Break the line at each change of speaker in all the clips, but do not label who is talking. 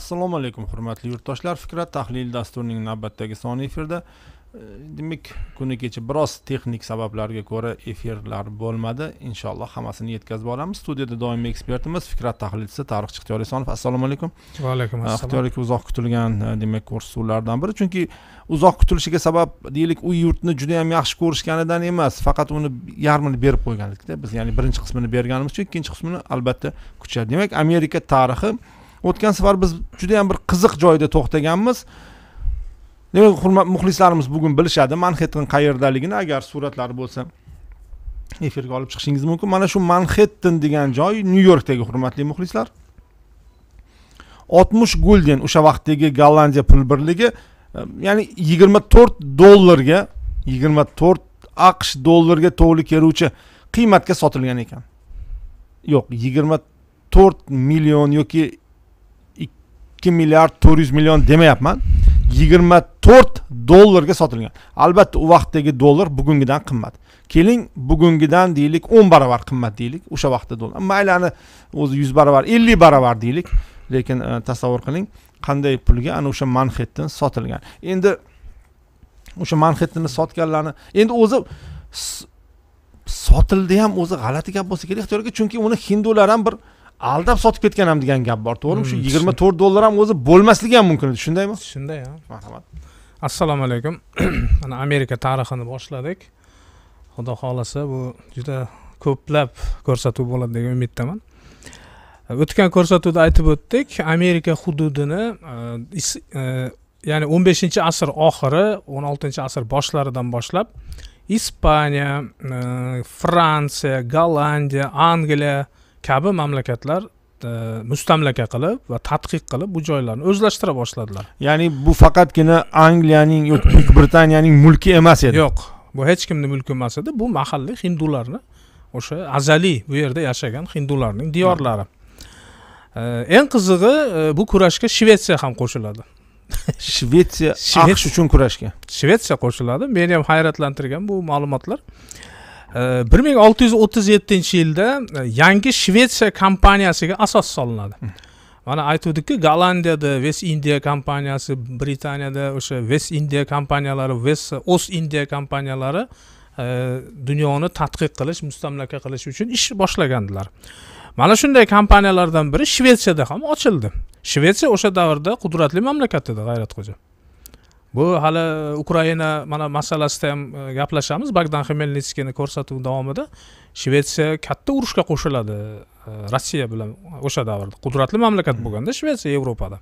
assalomu alaykum hurmatli yurtdoshlar fikrat tahlil dasturining navbatdagi soni efirda e, demak kuni kecha biroz texnik sabablarga ko'ra efirlar bo'lmadi inshaalloh hammasini yetkazib olamiz studiyada doimiy ekspertimiz fikrat tahlilchisi tarixchi ixtiyor esonov assalomu alaykum va alaykum assalom e, ixtiyor aka uzoq kutilgan e, demak ko'rsatuvlardan biri chunki uzoq kutilishiga sabab deylik u yurtni juda yam yaxshi ko'rishganidan emas faqat uni yarmini berib qo'yganlikda biz ya'ni birinchi qismini berganimiz uchun ikkinchi qismini albatta kutishadi demak amerika tarixi o'tgan safar biz juda yam bir qiziq joyda to'xtaganmiz demak hurmat muxlislarimiz bugun bilishadi manhetton qayerdaligini agar suratlari bo'lsa efirga olib chiqishingiz mumkin mana shu manhetton degan joy nyu yorkdagi hurmatli muxlislar oltmish gulden o'sha vaqtdagi gollandiya pul birligi eh, ya'ni yigirma to'rt dollarga yigirma to'rt aqsh dollarga to'g'ri keluvchi qiymatga sotilgan ekan yo'q yigirma to'rt million yoki 2 milliard 400 million demayapman 24 dollarga sotilgan albatta u vaqtdagi dollar bugungidan qimmat keling bugungidan deylik 10 baravar qimmat deylik o'sha vaqtda dollar maylani o'zi 100 baravar 50 baravar deylik lekin e, tasavvur qiling qanday pulga ana o'sha Manhattan sotilgan endi o'sha Manhattanni sotganlarni endi o'zi sotildi ham o'zi g'alati gap bo'lsa kerak ixtiyorga chunki uni hindular ham bir aldab sotib ketgan ham degan gap bor to'g'rimi shu hmm, yigirma to'rt dollar ham o'zi bo'lmasligi ham mumkin edi shundaymi
shunday marhamat assalomu alaykum mana amerika tarixini boshladik xudo xohlasa bu juda ko'plab ko'rsatuv bo'ladi degan umiddaman o'tgan ko'rsatuvda aytib o'tdik amerika hududini e, e, ya'ni o'n beshinchi asr oxiri o'n oltinchi asr boshlaridan boshlab ispaniya e, fransiya gollandiya angliya kabi mamlakatlar e, mustamlaka qilib va tadqiq qilib bu joylarni o'zlashtira boshladilar
ya'ni bu faqatgina angliyaning yoki buyuk britaniyaning mulki emas edi
yo'q bu hech kimni mulki emas edi bu mahalliy hindularni o'sha azaliy bu yerda yashagan hindularning diyorlari e, eng qizig'i e, bu kurashga shvetsiya ham qo'shiladi shvetsiya aqsh uchun kurashga shvetsiya qo'shiladi meni ham hayratlantirgan bu ma'lumotlar bir ming olti yuz o'ttiz yettinchi yilda e, yangi shvetsiya kompaniyasiga asos solinadi hmm. mana aytuvdikku gollandiyada vest indiya kompaniyasi britaniyada o'sha vest indiya kompaniyalari vest ost indiya kompaniyalari e, dunyoni tadqiq qilish mustamlaka qilish uchun ish boshlagandilar mana shunday kompaniyalardan biri shvetsiyada ham ochildi shvetsiya o'sha davrda qudratli mamlakat edi g'ayratxo'ja bu hali ukraina mana masalasida ham e, gaplashamiz bagdan xmelnitskiyni ko'rsatuv davomida shvetsiya katta urushga qo'shiladi e, rossiya bilan o'sha davrda qudratli mamlakat hmm. bo'lganda shvetsiya yevropada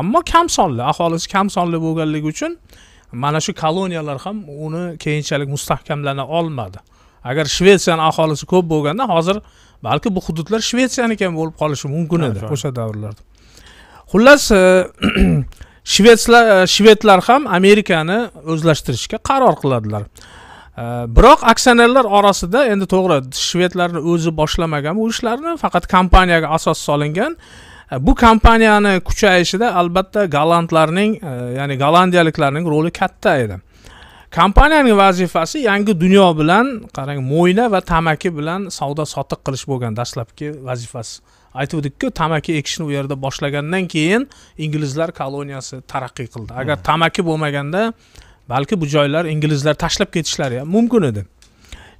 ammo kam sonli aholisi kam sonli bo'lganligi uchun mana shu koloniyalar ham uni keyinchalik mustahkamlana olmadi agar shvetsiyani aholisi ko'p bo'lganda hozir balki bu hududlar shvetsiyaniki ham bo'lib qolishi mumkin edi o'sha davrlarda xullas e, shvetslar e, shvedlar ham amerikani o'zlashtirishga qaror qiladilar e, biroq aksionerlar orasida endi to'g'ri shvedlarni o'zi boshlamagan bu ishlarni faqat kompaniyaga asos solingan e, bu kompaniyani kuchayishida albatta gollandlarning ya'ni gollandiyaliklarning roli katta edi kompaniyaning vazifasi yangi dunyo bilan qarang mo'yna va tamaki bilan savdo sotiq qilish bo'lgan dastlabki vazifasi aytuvdikku tamaki ekishni u yerda boshlagandan keyin inglizlar koloniyasi taraqqiy qildi agar hmm. tamaki bo'lmaganda balki bu joylar inglizlar tashlab ketishlari ham mumkin edi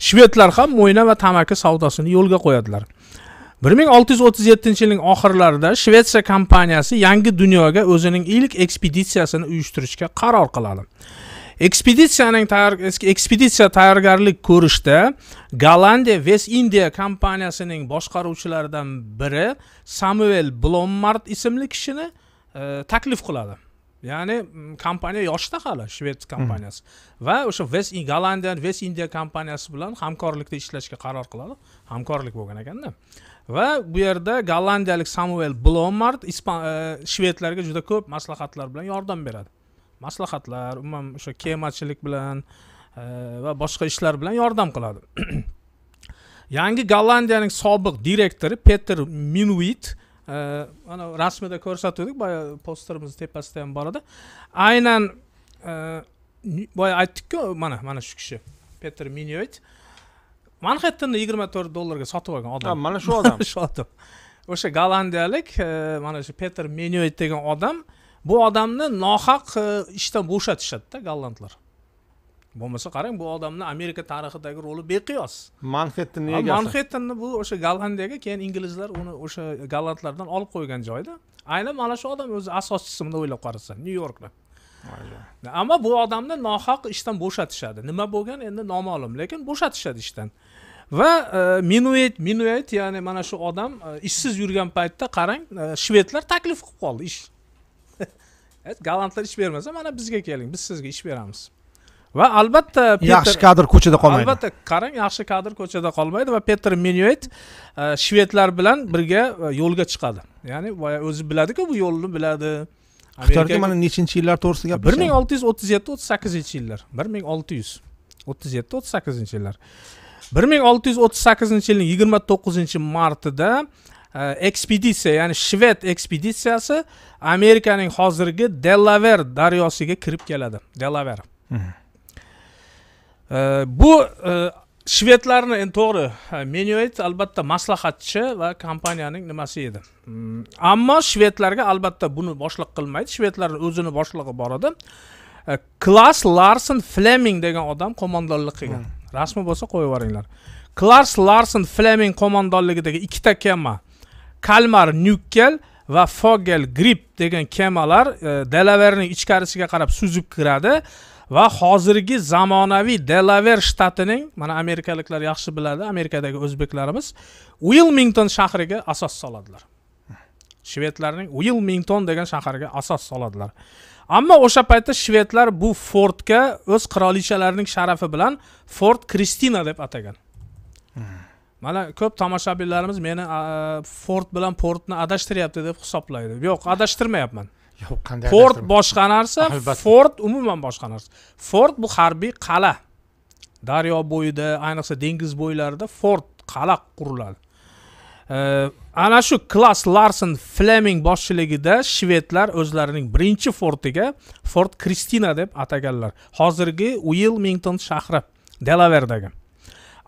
shvedlar ham mo'yna va tamaki savdosini yo'lga qo'yadilar bir ming olti yuz o'ttiz yettinchi yilning oxirlarida shvetsiya kompaniyasi yangi dunyoga o'zining ilk ekspeditsiyasini uyushtirishga qaror qiladi ekspeditsiyaning ekspeditsiya tayyorgarlik ko'rishda gollandiya vest indiya kompaniyasining boshqaruvchilaridan biri samuel blommart ismli kishini e, taklif qiladi ya'ni kompaniya yoshda hali shved kompaniyasi va o'sha vest gollandiya vest indiya kompaniyasi bilan hamkorlikda ishlashga qaror qiladi hamkorlik bo'lgan ekanda va bu yerda gollandiyalik samuel blomard e, shvedlarga juda ko'p maslahatlar bilan yordam beradi maslahatlar umuman o'sha kemachilik bilan e, va boshqa ishlar bilan yordam qiladi yangi gollandiyaning sobiq direktori peter minuit e, mana rasmida ko'rsatuvdik boya posterimizni tepasida ham bor edi aynan e, boya aytdikku mana mana shu kishi peter minuit manhattanni yigirma to'rt dollarga sotib olgan odam mana shu odam shu odam o'sha gollandiyalik mana shu peter minuit degan odam bu odamni nohaq e, ishdan bo'shatishadida gollandlar bo'lmasa qarang bu odamni amerika tarixidagi roli beqiyos
manxettenni egasi
manxettenni bu o'sha gollandiyaga keyin inglizlar uni o'sha gollandlardan olib qo'ygan joyda aynan mana shu odam o'zi asoschisi bunday o'ylab qarasa nyu yorkni ammo bu odamni nohaq ishdan bo'shatishadi nima bo'lgan endi noma'lum lekin bo'shatishadi ishdan va e, minuet minuet ya'ni mana shu odam e, ishsiz yurgan paytda qarang shvedlar taklif qilib qoldi ish evet iş ish bermasa mana bizga keling biz sizga ish beramiz va albatta yaxshi kadr ko'chada qolmaydi albatta qarang yaxshi kadr ko'chada qolmaydi va petr menyuet e, shvedlar bilan birga e, yo'lga chiqadi ya'ni o'zi biladiku bu yo'lni biladi xitoyga mana nechinchi yillar to'g'risida gapir bir ming olti yuz o'ttiz yetti o'ttiz sakkizinchi yillar bir ming olti yuz o'ttiz yetti o'ttiz sakkizinchi yillar bir ming olti yuz o'ttiz sakkizinchi yilning yigirma to'qqizinchi martida ekspeditsiya ya'ni shved ekspeditsiyasi amerikaning hozirgi delaver daryosiga kirib keladi delaver bu shvedlarni endi to'g'ri menuet albatta maslahatchi va kompaniyaning nimasi edi ammo shvedlarga albatta buni boshliq qilmaydi shvedlarni o'zini boshlig'i bor edi klass larsen fleming degan odam qo'mondonlik qilgan rasmi bo'lsa qo'yib yuboringlar klass larsen fleming qo'mondonligidagi ikkita kema kalmar nyukkel va fogel grip degan kemalar e, delaverning ichkarisiga qarab suzib kiradi va hozirgi zamonaviy delaver shtatining mana amerikaliklar yaxshi biladi amerikadagi o'zbeklarimiz uilmington shahriga asos soladilar shvedlarning uilmington degan shaharga asos soladilar ammo o'sha paytda shvedlar bu fortga o'z qirolichalarining sharafi bilan fort kristina deb atagan hmm. mana ko'p tomoshabinlarimiz meni ford bilan portni adashtiryapti deb hisoblaydi yo'q adashtirmayapman
yo'q qanday ford boshqa narsa
ford umuman boshqa narsa ford bu harbiy qal'a daryo bo'yida ayniqsa dengiz bo'ylarida ford qal'a quriladi e, ana shu klass larsen fleming boshchiligida shvedlar o'zlarining birinchi fortiga fort kristina deb ataganlar hozirgi uilmington shahri delaverdagi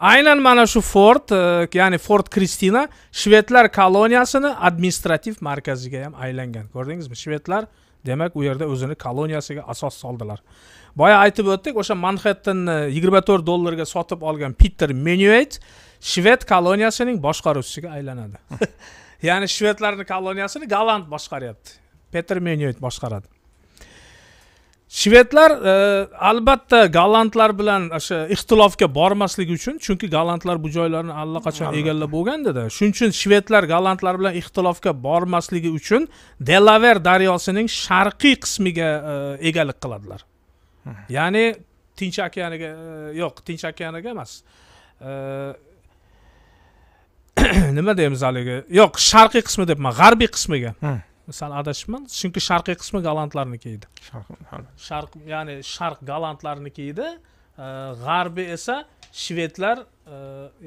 aynan mana shu fort e, ya'ni fort kristina shvedlar koloniyasini administrativ markaziga ham aylangan ko'rdingizmi shvedlar demak u yerda o'zini koloniyasiga asos soldilar boya aytib o'tdik o'sha manhattanni e, yigirma to'rt dollarga sotib olgan piter menuet shved koloniyasining boshqaruvchisiga aylanadi ya'ni shvedlarni koloniyasini golland boshqaryapti peter menuet boshqaradi shvedlar e, albatta gollandlar bilan o'sha ixtilofga bormaslik uchun chunki gollandlar bu joylarni allaqachon egallab bo'lgandida shuning uchun shvedlar gollandlar bilan ixtilofga bormasligi uchun delaver daryosining sharqiy qismiga e, egalik qiladilar hmm. ya'ni tinch okeaniga e, yo'q tinch okeaniga emas e, nima deymiz haligi yo'q sharqiy qismi debman g'arbiy qismiga hmm. sal adashibman chunki sharqiy qismi gollandlarniki edi sharq ya'ni sharq gollandlarniki edi g'arbi esa shvedlar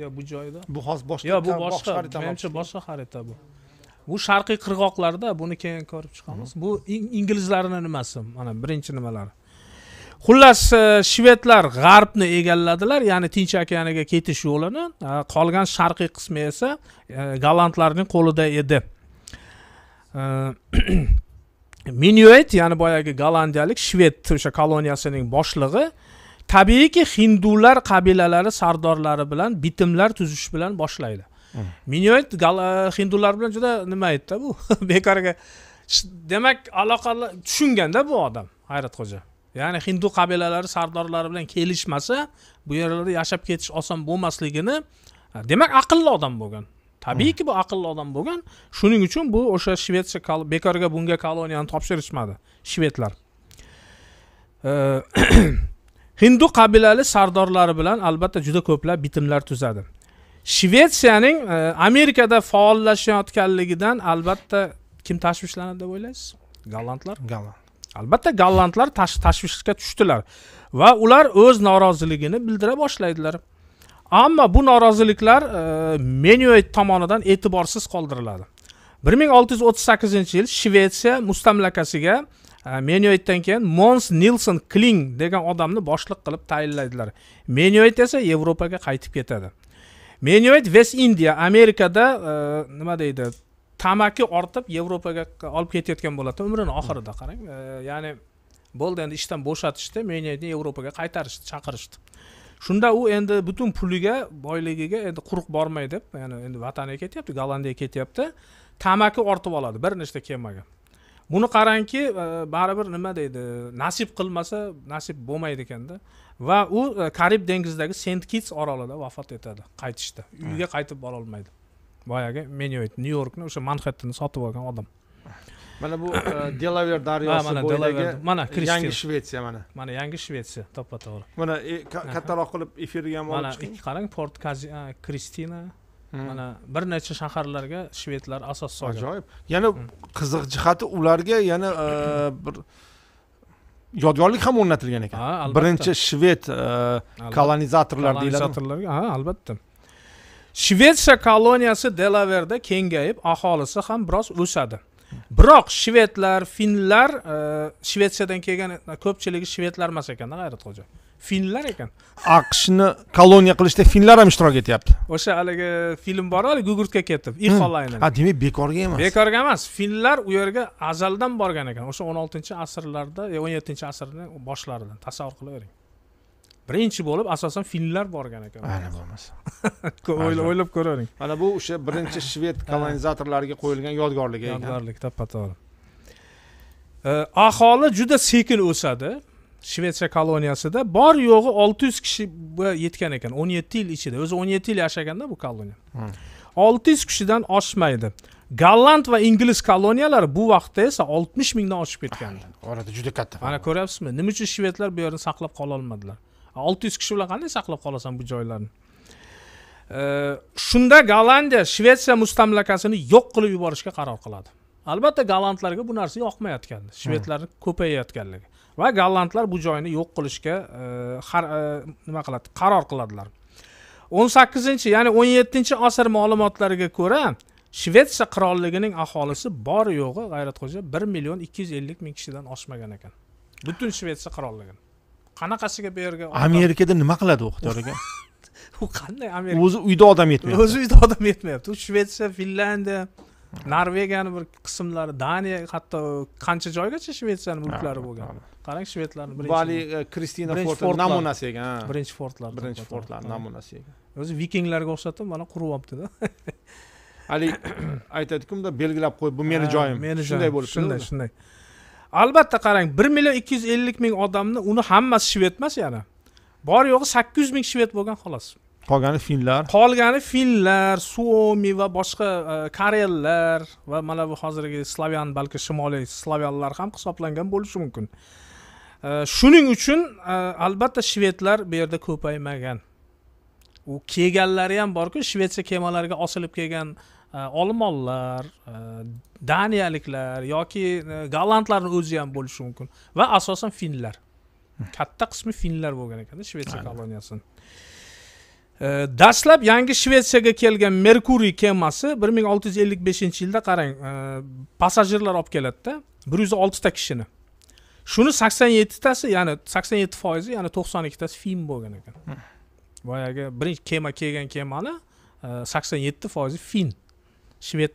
yo bu joyda bu hozir boshqa yo bu boshqa menimcha boshqa xarita bu bu sharqiy qirg'oqlarda buni keyin ko'rib chiqamiz bu inglizlarni nimasi mana birinchi nimalari xullas e, shvedlar g'arbni egalladilar ya'ni tinch okeaniga ketish yo'lini qolgan sharqiy qismi esa e, gollandlarning qo'lida edi minuet ya'ni boyagi gollandiyalik shved o'sha koloniyasining boshlig'i tabiiyki hindular qabilalari sardorlari bilan bitimlar tuzish bilan boshlaydi hmm. minuet hindular bilan juda nima aytdi bu bekorga demak aloqalar tushunganda bu odam hayratxo'ja ya'ni hindu qabilalari sardorlari bilan kelishmasa bu yerlarda yashab ketish oson bo'lmasligini demak aqlli odam bo'lgan tabiiyki hmm. bu aqlli odam bo'lgan shuning uchun bu o'sha shvetsiya bekorga bunga koloniyani topshirishmadi shvedlar hindu qabilali sardorlari bilan albatta juda ko'plab bitimlar tuzadi shvetsiyaning e, amerikada faollashayotganligidan albatta kim tashvishlanadi deb o'ylaysiz gollandlar golland albatta gollandlar tashvishga tushdilar va ular o'z noroziligini bildira boshlaydilar ammo bu noroziliklar e, menuet tomonidan e'tiborsiz qoldiriladi bir ming olti yuz o'ttiz sakkizinchi yil shvetsiya mustamlakasiga e, menuetdan keyin mons nilson kling degan odamni boshliq qilib tayinlaydilar menuet esa yevropaga qaytib ketadi menuet vest indiya amerikada e, nima deydi tamaki ortib yevropaga olib ketayotgan bo'ladi umrini oxirida qarang e, ya'ni bo'ldi endi ishdan bo'shatishdi meni yevropaga qaytarishdi chaqirishdi shunda u endi butun puliga boyligiga endi quruq bormay deb ya'ni endi vataniga ketyapti gollandiyaga ketyapti tamaki ortib oladi bir nechta kemaga buni qarangki e, baribir nima deydi nasib qilmasa nasib bo'lmaydi ekanda va u e, karib dengizidagi sent kits orolida vafot etadi qaytishda uyiga qaytib borolmaydi boyagi menyuet nyu yorkni o'sha manhattanni sotib olgan odam mana bu e, delaver
daryosi ah, mana delaver mana yangi shvetsiya
mana mana yangi shvetsiya to'ppa to'g'ri mana e,
kattaroq qilib efirga ham olib chiqing
qarang port kristina hmm. mana bir necha shaharlarga shvedlar asos solgan ajoyib yana hmm. qiziq jihati
ularga yana
e, bir
yodgorlik ham o'rnatilgan ekan birinchi shved kolonizatorlar deyiladi
ha albatta shvetsiya koloniyasi delaverda kengayib aholisi ham biroz o'sadi biroq shvedlar finlar e, shvetsiyadan kelgan e, ko'pchiligi shvedlar emas ekanda g'ayratxo'ja finlar ekan
aqshni koloniya qilishda finlar ham ishtirok etyapti
o'sha haligi film bor haligi gugurtga ketib hmm. ha demak
bekorga emas bekorga
emas finlar u yerga azaldan borgan ekan o'sha o'n oltinchi asrlarda e, o'n yettinchi asrni boshlaridan tasavvur qilavering birinchi bo'lib asosan finlar borgan ekan ana bo'lmasa
o'ylab ko'ravering mana bu o'sha birinchi
shved kolonizatorlariga qo'yilgan yodgorligi yodgorlik to'ppa to'g'ri aholi juda sekin o'sadi shvetsiya koloniyasida bor yo'g'i olti yuz kishiga yetgan ekan o'n yetti yil ichida o'zi o'n yetti yil yashaganda bu koloniya hmm. olti yuz kishidan oshmaydi golland va ingliz koloniyalari bu vaqtda esa oltmish mingdan oshib ketgandi orada juda katta mana ko'ryapsizmi nima uchun shvedlar bu yerni saqlab qololmadilar olti yuz kishi bilan qanday saqlab qolasan bu joylarni shunda gollandiya shvetsiya mustamlakasini yo'q qilib yuborishga qaror qiladi albatta gollandlarga bu narsa yoqmayotgan hmm. shvedlarni ko'payayotganligi va gollandlar bu joyni yo'q qilishga e, e, nima qiladi qaror qiladilar o'n sakkizinchi ya'ni o'n yettinchi asr ma'lumotlariga ko'ra shvetsiya qirolligining aholisi bor yo'g'i g'ayratxo'ja bir million ikki yuz ellik ming kishidan oshmagan ekan butun shvetsiya qirolligini qanaqasiga yerga amerikada nima qiladi u ixtiyor aka u qanday amerika o'zi uyda odam yetmayapti o'zi uyda odam yetmayapti u shvetsiya finlyandiya norvegiyani bir qismlari daniya hatto qancha joygacha shvetsiyani mulklari bo'lgan qarang shvedlarni bali e, kristina fort namunasi ekan birinchi fortlar birinchi fortlar namunasi ekan o'zi vikinglarga o'xshatib mana qurib olibdida haligi aytadiku bunday belgilab qo'yib bu meni joyim meni shunday bo'lib shunday shunday albatta qarang bir million ikki yuz ellik ming odamni uni hammasi shved emas yana bor yo'g'i sakkiz yuz ming shved bo'lgan xolos qolgani finlar qolgani finlar suomi va boshqa e, karellar va mana bu hozirgi slavyan balki shimoliy slavyanlar ham hisoblangan bo'lishi mumkin e, shuning uchun e, albatta shvedlar bu yerda ko'paymagan u kelganlari ham borku shvetsiya kemalariga osilib kelgan Э, olmonlar э, daniyaliklar yoki э, gollandlarni o'zi ham bo'lishi mumkin va asosan finlar katta qismi finlar bo'lgan ekanda shvetsiya koloniyasini dastlab yangi shvetsiyaga kelgan merkuriy kemasi bir ming olti yuz ellik beshinchi yilda qarang passajirlar olib keladida bir yuz oltita kishini shuni sakson yettitasi ya'ni sakson yetti foizi ya'ni to'qson ikkitasi fin bo'lgan ekan boyagi hmm. birinchi kema kelgan kemani e, sakson yetti foizi fin shved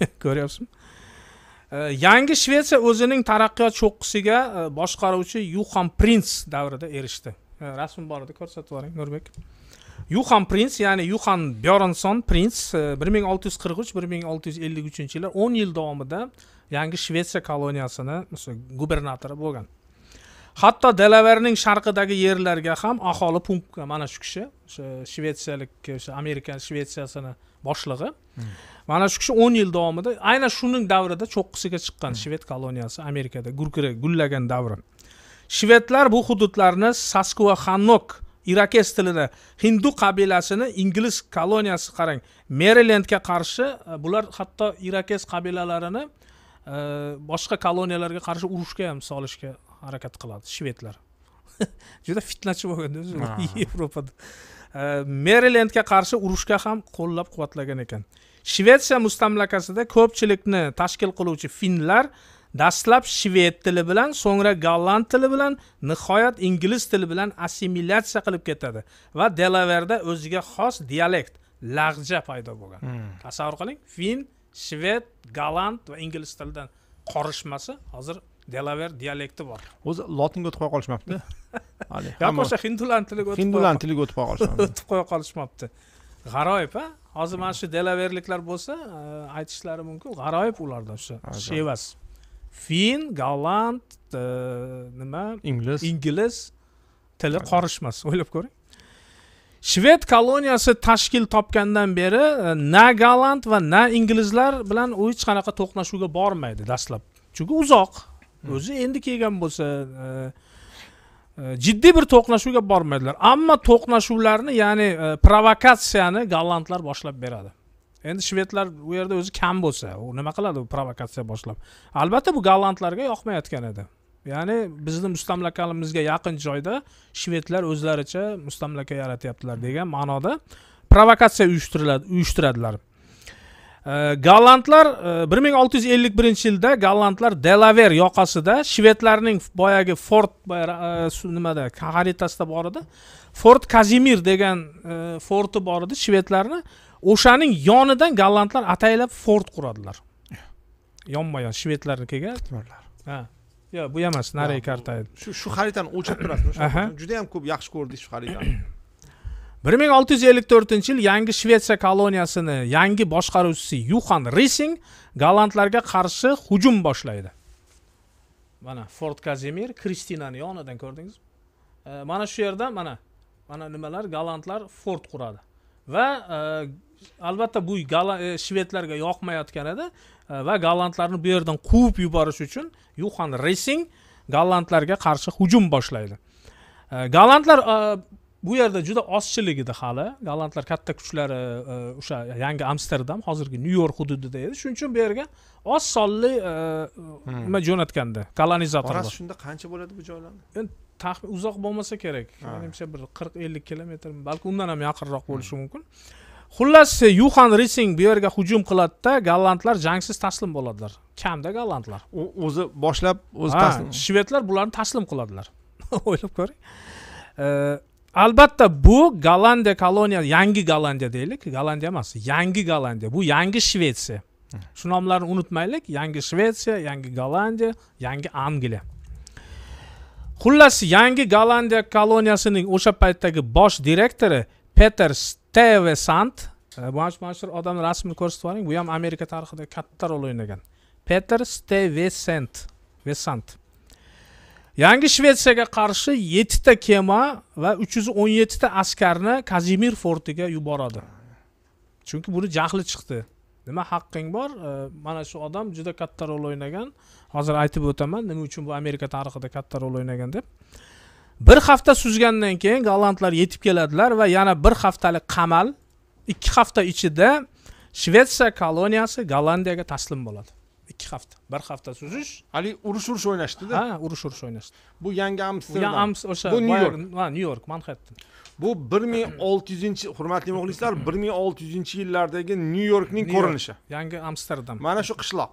ko'ryapsizmi e, yangi shvetsiya o'zining taraqqiyot cho'qqisiga e, boshqaruvchi yuxan prins davrida erishdi e, rasmi bor edi ko'rsatib yuboring nurbek yuxan prins ya'ni yuxan byoronson prins bir ming olti yuz qirq uch bir ming olti yuz ellik uchinchi yillar o'n yil davomida yangi shvetsiya koloniyasini gubernatori bo'lgan hatto delaverning sharqidagi yerlarga ham aholi punkti mana shu kishi o'sha shvetsiyalik o'sha amerika shvetsiyasini boshlig'i hmm. mana shu kishi o'n yil davomida aynan shuning davrida cho'qqisiga chiqqan hmm. shved koloniyasi amerikada gurkirab gullagan davri shvedlar bu hududlarni saskva xannok irakes tilida hindu qabilasini ingliz koloniyasi qarang merilendga qarshi e, bular hatto irakes qabilalarini e, boshqa koloniyalarga qarshi urushga ham solishga harakat qiladi shvedlar juda fitnachi bo'lgan o'zi yevropada Э, merilendga qarshi urushga ham qo'llab quvvatlagan ekan shvetsiya mustamlakasida ko'pchilikni tashkil qiluvchi finlar dastlab shved tili bilan so'ngra golland tili bilan nihoyat ingliz tili bilan assimilyatsiya qilib ketadi va delaverda o'ziga xos dialekt lag'ja paydo bo'lgan hmm. tasavvur qiling fin shved golland va ingliz tilidan qorishmasi hozir delaver dialekti bor
o'zi lotinga o'tib qo'ya qolishmabdi yoki o'sha hindularni tiliga o'tib hindularni tiliga o'tib qo'ya qolishmabdi
o'tib qo'ya qolishmabdi g'aroyib a hozir mana shu delaverliklar bo'lsa e, aytishlari mumkin g'aroyib ularda o'sha shevas fin golland e, nima ingliz ingliz tili qorishmas o'ylab ko'ring shved koloniyasi tashkil topgandan beri e, na golland va na inglizlar bilan u hech qanaqa to'qnashuvga bormaydi dastlab chunki uzoq o'zi endi kelgan bo'lsa e, e, jiddiy bir to'qnashuvga bormaydilar ammo to'qnashuvlarni ya'ni e, provokatsiyani gollandlar boshlab beradi endi shvedlar u yerda o'zi kam bo'lsa u nima qiladi u provokatsiya boshlab albatta bu gollandlarga yoqmayotgan edi ya'ni bizni mustamlakamizga yaqin joyda shvedlar o'zlaricha mustamlaka yaratyaptilar degan ma'noda provokatsiya uyushtiriladi uyushtiradilar gollandlar e, bir ming olti yuz ellik birinchi yilda gollandlar delaver yoqasida shvedlarning boyagi fort e, nimada xaritasida bor edi fort kazimir degan e, forti bor edi shvedlarni o'shaning yonidan gollandlar ataylab fort quradilar yonma yon shvedlarnikiga ha yo'q bu emas nariga karta shu shu xaritani o'lchab turasizmi juda yam ko'p yaxshi ko'rdik shu xaritani bir ming olti yuz ellik to'rtinchi yil yangi shvetsiya koloniyasini yangi boshqaruvchisi yuxan rising gollandlarga qarshi hujum boshlaydi mana fort kazimir kristinani yonidan ko'rdingizmi mana shu yerda mana mana nimalar gollandlar fort quradi va e, albatta bu e, shvedlarga yoqmayotgan edi e, va gollandlarni bu yerdan quvib yuborish uchun yuxan rising gollandlarga qarshi hujum boshlaydi gollandlar bu yerda juda edi hali gollandlar katta kuchlari e, o'sha yangi amsterdam hozirgi nyu york hududida edi shuning uchun bu yerga oz sonli e, hmm. nima jo'natganda kolonizatorlar orasi shunda qancha bo'ladi bu joylarni e, taxmin uzoq bo'lmasa kerak menimcha bir qirq ellik kilometr balki undan ham yaqinroq hmm. bo'lishi mumkin xullas yuxan rising bu yerga hujum qiladida gollandlar jangsiz taslim bo'ladilar kamda gollandlar o'zi boshlab o'zi taslim shvedlar bularni taslim qiladilar o'ylab ko'ring albatta bu gollandiya koloniya yangi gollandiya deylik gollandiya emas yangi gollandiya bu yangi shvetsiya shu nomlarni unutmaylik yangi shvetsiya yangi gollandiya yangi angliya xullas yangi gollandiya koloniyasining o'sha paytdagi bosh direktori peter stevesant mana shu mashhur odamni rasmini ko'rsatib yuboring bu ham amerika tarixida katta rol o'ynagan peter stevesent vesant yangi shvetsiyaga qarshi yettita kema va uch yuz o'n yettita askarni kazimir fortiga yuboradi chunki buni jahli chiqdi nima haqqing bor mana shu odam juda katta rol o'ynagan hozir aytib o'taman nima uchun bu amerika tarixida katta rol o'ynagan deb bir hafta suzgandan keyin gollandlar yetib keladilar va yana bir haftalik qamal ikki hafta ichida shvetsiya koloniyasi gollandiyaga taslim bo'ladi ikki hafta bir hafta suzish haligi
urush urush o'ynashdida
ha urush urush o'ynashdi
bu yangi amsterdam ams o'sha bu nyu york ha nyu york manhattan bu bir ming olti yuzinchi hurmatli muxlislar bir ming olti yuzinchi yillardagi
nyu yorkning ko'rinishi yangi amsterdam mana shu qishloq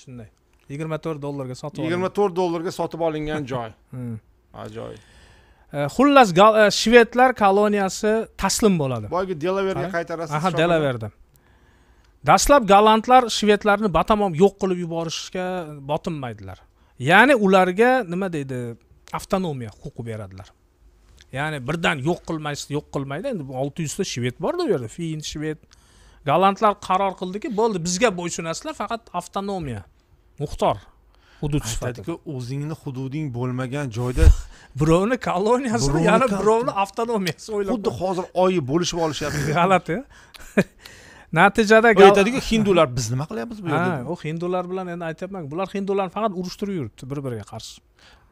shunday
yigirma to'rt dollarga sotib yigirma to'rt dollarga sotib olingan joy hmm. ajoyib
e, xullas e, shvedlar koloniyasi taslim bo'ladi
boyagi delaverga qaytarasiz ha delaverda
dastlab gollandlar shvedlarni batamom yo'q qilib yuborishga botinmaydilar ya'ni ularga nima deydi avtonomiya huquqi beradilar ya'ni birdan yo'q qilmaysiz yo'q qilmaydi endi olti yuzta shved borda u yerda fin shved gollandlar qaror qildiki bo'ldi bizga bo'ysunasizlar faqat avtonomiya muxtor
hudud sifatida o'zingni hududing bo'lmagan joyda birovni koloniyasini yana
birovni avtonomiyasi o'ylab xuddi hozir oyi bo'lishib olishyapti g'alati natijada u aytadiku hindular biz nima qilyapmiz bu yerda u hindular bilan endi aytyapman bular hindularni faqat urushtirib yuribdi bir biriga qarshi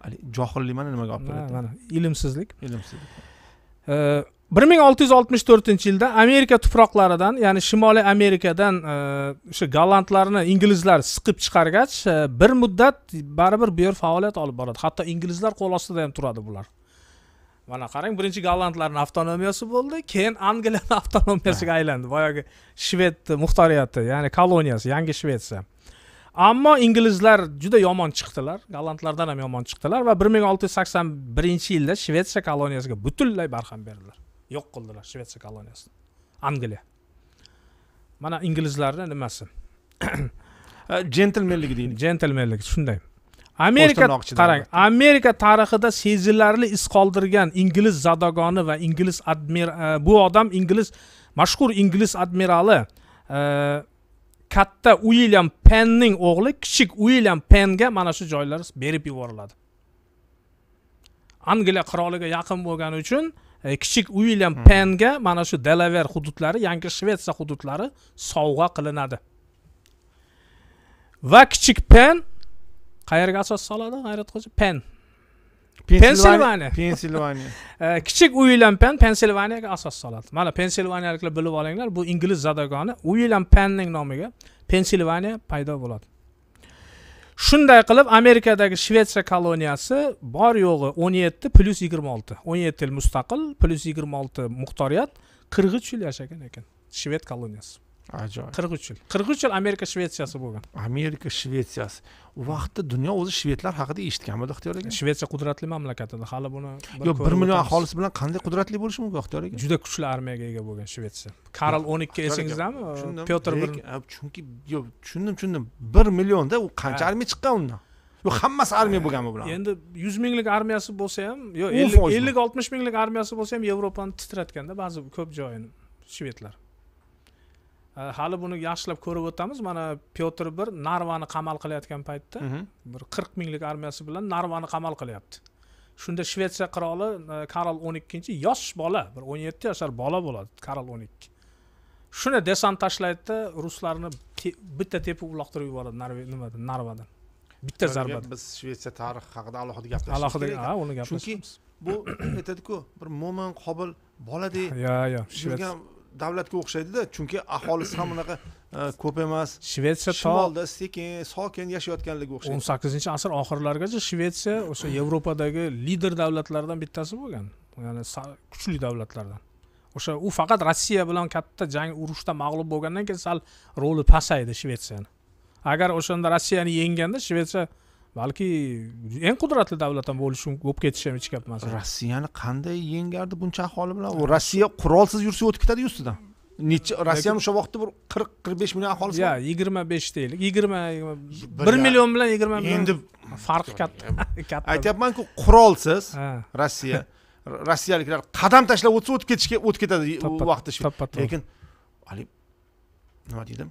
haligi johillik mana nimaga olib keladi mana ilmsizlik ilmsizlik bir ming olti yuz oltmish to'rtinchi yilda amerika tuproqlaridan ya'ni shimoliy amerikadan o'sha e, gollandlarni inglizlar siqib chiqargach e, bir muddat baribir bu yer faoliyat olib boradi hatto inglizlar qo'l ostida ham turadi bular mana qarang birinchi gollandlarni avtonomiyasi bo'ldi keyin angliyani avtonomiyasiga aylandi boyagi shved muxtoriyati ya'ni koloniyasi yangi shvetsiya ammo inglizlar juda yomon chiqdilar gollandlardan ham yomon chiqdilar va bir ming olti yuz sakson birinchi yilda shvetsiya koloniyasiga butunlay barham berdilar yo'q qildilar shvetsiya koloniyasini angliya mana inglizlarni nimasi jentlmenligi deydi jentelmenlik shunday amerika qarang amerika tarixida sezilarli iz qoldirgan ingliz zadogoni va ingliz admir e, bu odam ingliz mashhur ingliz admirali e, katta uilyam penning o'g'li kichik uilyam penga mana shu joylar berib yuboriladi angliya qiroliga yaqin bo'lgani uchun e, kichik uilyam hmm. penga mana shu delaver hududlari yangi shvetsiya hududlari sovg'a qilinadi va kichik pen qayerga asos soladi g'ayratxo'ja pen pensilvaniya pensilvaniya kichik uilyam pen pensilvaniyaga asos soladi mana pensilvaniyaliklar bilib olinglar bu ingliz zadogoni uilyam penning nomiga pensilvaniya paydo bo'ladi shunday qilib amerikadagi shvetsiya koloniyasi bor yo'g'i o'n yetti plyus yigirma olti o'n yetti yil mustaqil plyus yigirma olti muxtoriyat qirq uch yil yashagan ekan shved koloniyasi ajoyib qirq uch yil qirq uch yil amerika shvetsiyasi bo'lgan amerika shvetsiyasi vaqtida dunyo o'zi shvedlar haqida eshitganmidi ixtiyor aka shvetsiya qudratli mamlakat edi hali buni yo'q bir million aholisi bilan qanday qudratli bo'lishi mumkin ixtiyor aka juda kuchli armiyaga ega bo'lgan shvetsiya karl o'n ikki esingizdami petr bir chunki
yo'q tushundim tushundim bir millionda u qancha armiya chiqqan undan yo hammasi armiya bo'lganmi bular
endi yuz minglik armiyasi bo'lsa ham yo'q ellik oltmish minglik armiyasi bo'lsa ham yevropani titratganda ba'zi ko'p joyini shvedlar Э, hali buni yaxshilab ko'rib o'tamiz mana pyotr bir narvani qamal qilayotgan paytda mhm. bir qirq minglik armiyasi bilan narvani qamal qilyapti shunda shvetsiya qiroli e, karol o'n ikkinchi yosh bola bir o'n yetti yashar bola bo'ladi karol o'n ikki shuni desant tashlaydida ruslarni bitta tepib uloqtirib yuboradi nimadan narvadan bitta zarbada biz shvetsiya tarixi haqida alohida gaplashishimiz alohida ha uni gaplashamiz chunki bu aytadiku
bir mo'min qobil boladek yo yo'q shvetsiya davlatga o'xshaydida chunki aholisi ham unaqa e, ko'p emas shvetsiya shimolda sekin sokin yashayotganligiga o'xshaydi o'n sakkizinchi
asr oxirlarigacha shvetsiya o'sha yevropadagi lider davlatlardan bittasi bo'lgan ya'ni kuchli davlatlardan o'sha u faqat rossiya bilan katta jang urushda mag'lub bo'lgandan keyin sal roli pasaydi shvetsiyani agar o'shanda rossiyani yengganda shvetsiya balki eng qudratli davlat ham bo'lishi bo'lib ketishi ham hech gap emas rossiyani qanday
yengardi buncha aholi bilan u rossiya qurolsiz yursa o'tib ketadi ustidan necha rossiyani o'sha vaqtda bir qirq qirq besh million aholisi bor
yigirma besh deylik yigirma bir million bilan yigirma million endi
farqi katta katta aytyapmanku qurolsiz rossiya rossiyaliklar qadam tashlab o'tsa o'tib ketishga o'tib ketadi u vaqtda lekin haligi nima deydi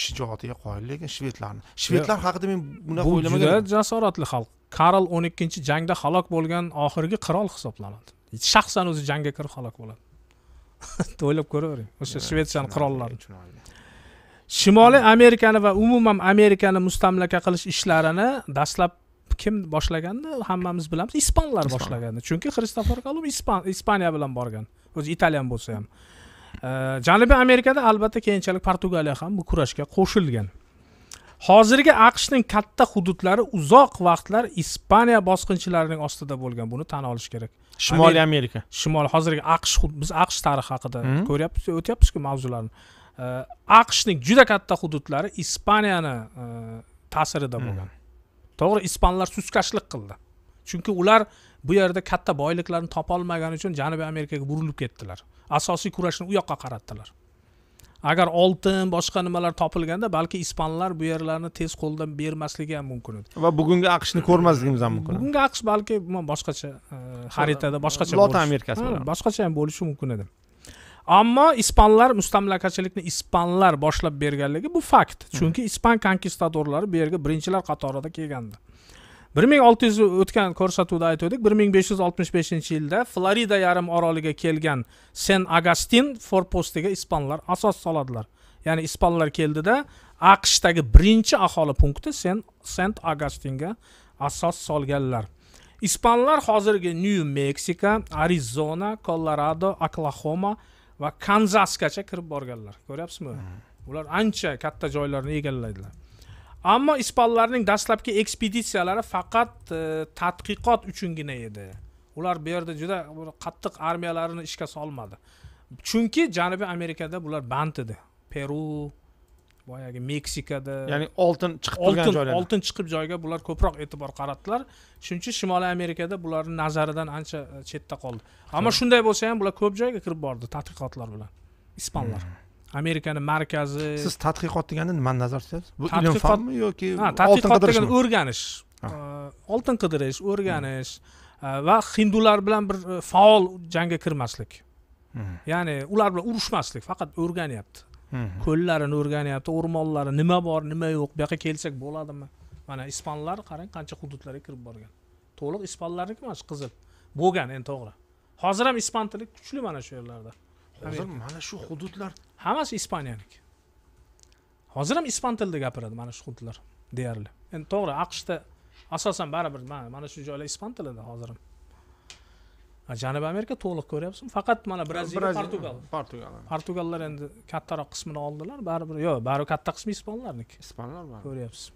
shijoatiga qoyil lekin shvedlarni shvedlar haqida men bunaqa o'ylamagan
juda jasoratli xalq karl o'n ikkinchi jangda halok bo'lgan oxirgi qirol hisoblanadi shaxsan o'zi jangga kirib halok bo'ladi o'ylab ko'ravering o'sha shvetsiyani qirollari shimoliy amerikani va umuman amerikani mustamlaka qilish ishlarini dastlab kim boshlaganini hammamiz bilamiz ispanlar boshlagandi chunki xristofor kolumb ispaniya bilan borgan o'zi italyan bo'lsa ham janubiy amerikada albatta keyinchalik portugaliya ham bu kurashga qo'shilgan hozirgi aqshning katta hududlari uzoq vaqtlar ispaniya bosqinchilarining ostida bo'lgan buni tan olish kerak shimoliy amerika shimol hozirgi aqsh biz aqsh tarixi haqida hmm. ko'ryapmiz o'tyapmizku mavzularni aqshning juda katta hududlari ispaniyani e, ta'sirida hmm. bo'lgan to'g'ri ispanlar suskashlik qildi chunki ular bu yerda katta boyliklarni topolmagani uchun janubiy amerikaga burilib ketdilar asosiy kurashni u yoqqa qaratdilar agar oltin boshqa nimalar topilganda balki ispanlar bu yerlarni tez qo'ldan bermasligi ham mumkin edi va
bugungi aqshni ko'rmasligimiz ham mumkin
bugungi aqsh balki boshqacha e, xaritada boshqacha lotin amerikasi bilan boshqacha ham bo'lishi mumkin edi ammo ispanlar mustamlakachilikni ispanlar boshlab berganligi bu fakt chunki ispan konkistadorlari bu yerga birinchilar qatorida kelgandi bir ming olti yuz o'tgan ko'rsatuvda aytib bir ming besh yuz oltmish beshinchi yilda florida yarim oroliga kelgan sen agastin forpostiga ispanlar asos soladilar ya'ni ispanlar keldida aqshdagi birinchi aholi punkti sen sent agastinga asos solganlar ispanlar hozirgi nyu meksika arizona kolorado oklahoma va kanzasgacha kirib borganlar ko'ryapsizmi hmm. ular ancha katta joylarni egallaydilar ammo ispanlarning dastlabki ekspeditsiyalari faqat e, tadqiqot uchungina edi ular bu yerda juda qattiq armiyalarini ishga solmadi chunki janubiy amerikada bular band edi peru boyagi meksikada ya'ni oltin chiqib turgan joylar oltin chiqib joyga bular ko'proq e'tibor qaratdilar shuning uchun shimoliy amerikada bularni nazaridan ancha e, chetda qoldi ammo shunday bo'lsa ham bular ko'p joyga kirib bordi tadqiqotlar bilan ispanlar hmm. amerikani markazi siz
tadqiqot degani nimani nazarda tutasiz bu ilm fanmi yoki tadqiqot degani
o'rganish oltin qidirish o'rganish hmm. va hindular bilan bir e, faol jangga kirmaslik hmm. ya'ni ular bilan urushmaslik faqat o'rganyapti hmm. ko'llarini o'rganyapti o'rmonlari nima bor nima yo'q bu yoqqa kelsak bo'ladimi mana ispanlar qarang qancha hududlarga kirib borgan to'liq ispanlarniki mana shu qizil bo'lgan endi to'g'ri hozir ham ispan tili kuchli mana shu yerlarda hozir mana shu hududlar hammasi ispaniyaniki hozir ham ispan tilida gapiradi mana shu hududlar deyarli endi to'g'ri aqshda asosan baribir mana shu joylar ispan tilida hozir ham janubiy amerika to'liq ko'ryapsizmi faqat mana braziliya portugal portugal portugallar endi kattaroq qismini oldilar baribir yo'q baribir katta qismi ispanlarniki ispanlar ko'ryapsiz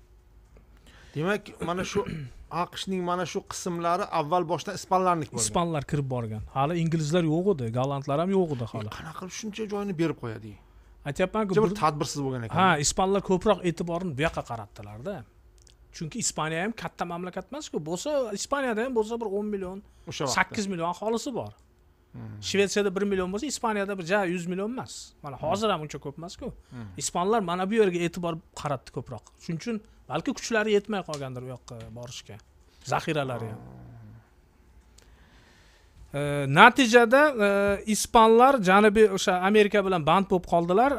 demak mana shu
aqshning mana shu qismlari avval boshdan ispanlarniki bo'lgan ispanlar kirib
borgan hali inglizlar yo'q edi gollandlar ham yo'q edi e, hali qanaqa qilib shuncha joyni berib qo'yadi aytyapmanku bir tadbirsiz bo'lgan ekan ha ispanlar ko'proq e'tiborini bu yoqqa qaratdilarda chunki ispaniya ham katta mamlakat emasku bo'lsa ispaniyada ham bo'lsa bir o'n million o'sha sakkiz million aholisi bor shvetsiyada bir million bo'lsa ispaniyada bir ja yuz million emas mana hozir ham uncha ko'p emasku ispanlar mana bu yerga e'tibor qaratdi ko'proq shuning uchun balki kuchlari yetmay qolgandir u yoqqa e, borishga zaxiralari ham e, natijada e, ispanlar janubiy o'sha amerika bilan band bo'lib qoldilar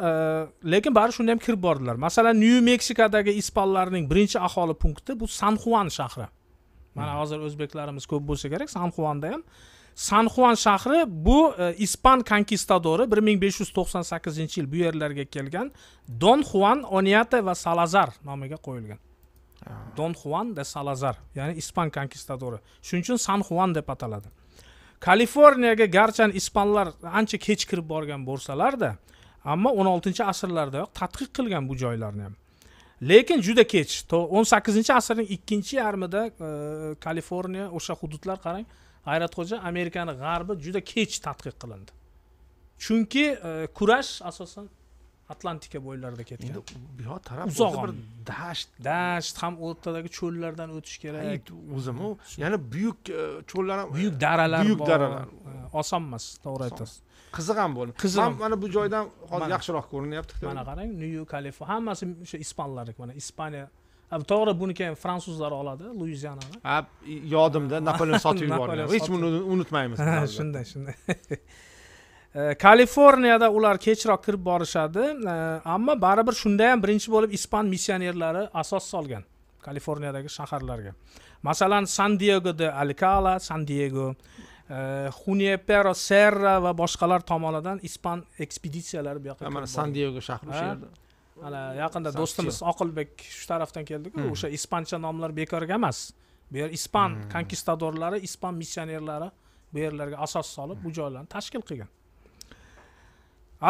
lekin baribir shunda ham kirib bordilar masalan nyu meksikadagi ispanlarning birinchi aholi punkti bu san xuan shahri mana hozir o'zbeklarimiz ko'p bo'lsa kerak san xuanda ham san xuan shahri bu e, ispan konkistadori bir ming besh yuz to'qson sakkizinchi yil bu yerlarga kelgan don xuan onyate va salazar nomiga qo'yilgan don xuan de salazar ya'ni ispan konkistadori shuning uchun san xuan deb ataladi kaliforniyaga garchan ispanlar ancha kech kirib borgan bo'lsalarda ammo o'n oltinchi asrlardayoq tadqiq qilgan bu joylarni ham lekin juda kech o'n sakkizinchi asrning ikkinchi yarmida e, kaliforniya o'sha hududlar qarang g'ayratxo'ja amerikani g'arbi juda kech tadqiq qilindi chunki e, kurash asosan atlantika bo'ylarida ketgan endi buyoq taraf uzoq bir dasht dasht ham o'rtadagi cho'llardan o'tish kerak o'zimi ya'ni buyuk e, cho'llar ham buyuk daralar buyuk daralar e, oson emas to'g'ri aytasiz qiziq ham bo'ldi qiziq ham mana bu joydan hozir yaxshiroq ko'rinyapti mana qarang nyu kalifa hammasi o'sha ispanlarniki mana ispaniya to'g'ri buniki ham fransuzlar oladi luizianani
ha yodimda napoleon sotib yuborgan hech buni unutmaymiz shunday
shunday kaliforniyada ular kechroq kirib borishadi ammo baribir shunda ham birinchi bo'lib ispan missionerlari asos solgan kaliforniyadagi shaharlarga masalan san diego de alkala san diego junipero serra va boshqalar tomonidan ispan ekspeditsiyalari bu yoqqa mana san diego shahri o'sha yerda mana yaqinda do'stimiz oqilbek shu tarafdan keldiku hmm. o'sha ispancha nomlar bekorga emas bu yer ispan hmm. konkistadorlari ispan missionerlari bu yerlarga asos solib bu hmm. joylarni tashkil qilgan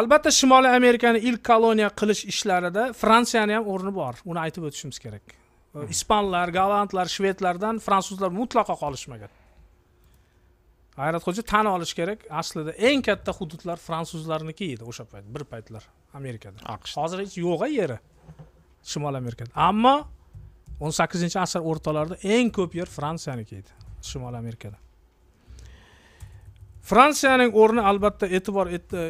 albatta shimoliy amerikani ilk koloniya qilish ishlarida fransiyani ham o'rni bor uni aytib o'tishimiz kerak ispanlar gollandlar shvedlardan fransuzlar mutlaqo qolishmagan g'ayratxo'ja tan olish kerak aslida eng katta hududlar fransuzlarniki edi o'sha payt bir paytlar amerikada aqsh hozir hech yo'q yeri shimol amerikada ammo o'n sakkizinchi asr o'rtalarida eng ko'p yer fransiyaniki edi shimol amerikada fransiyaning o'rni albatta e'tibor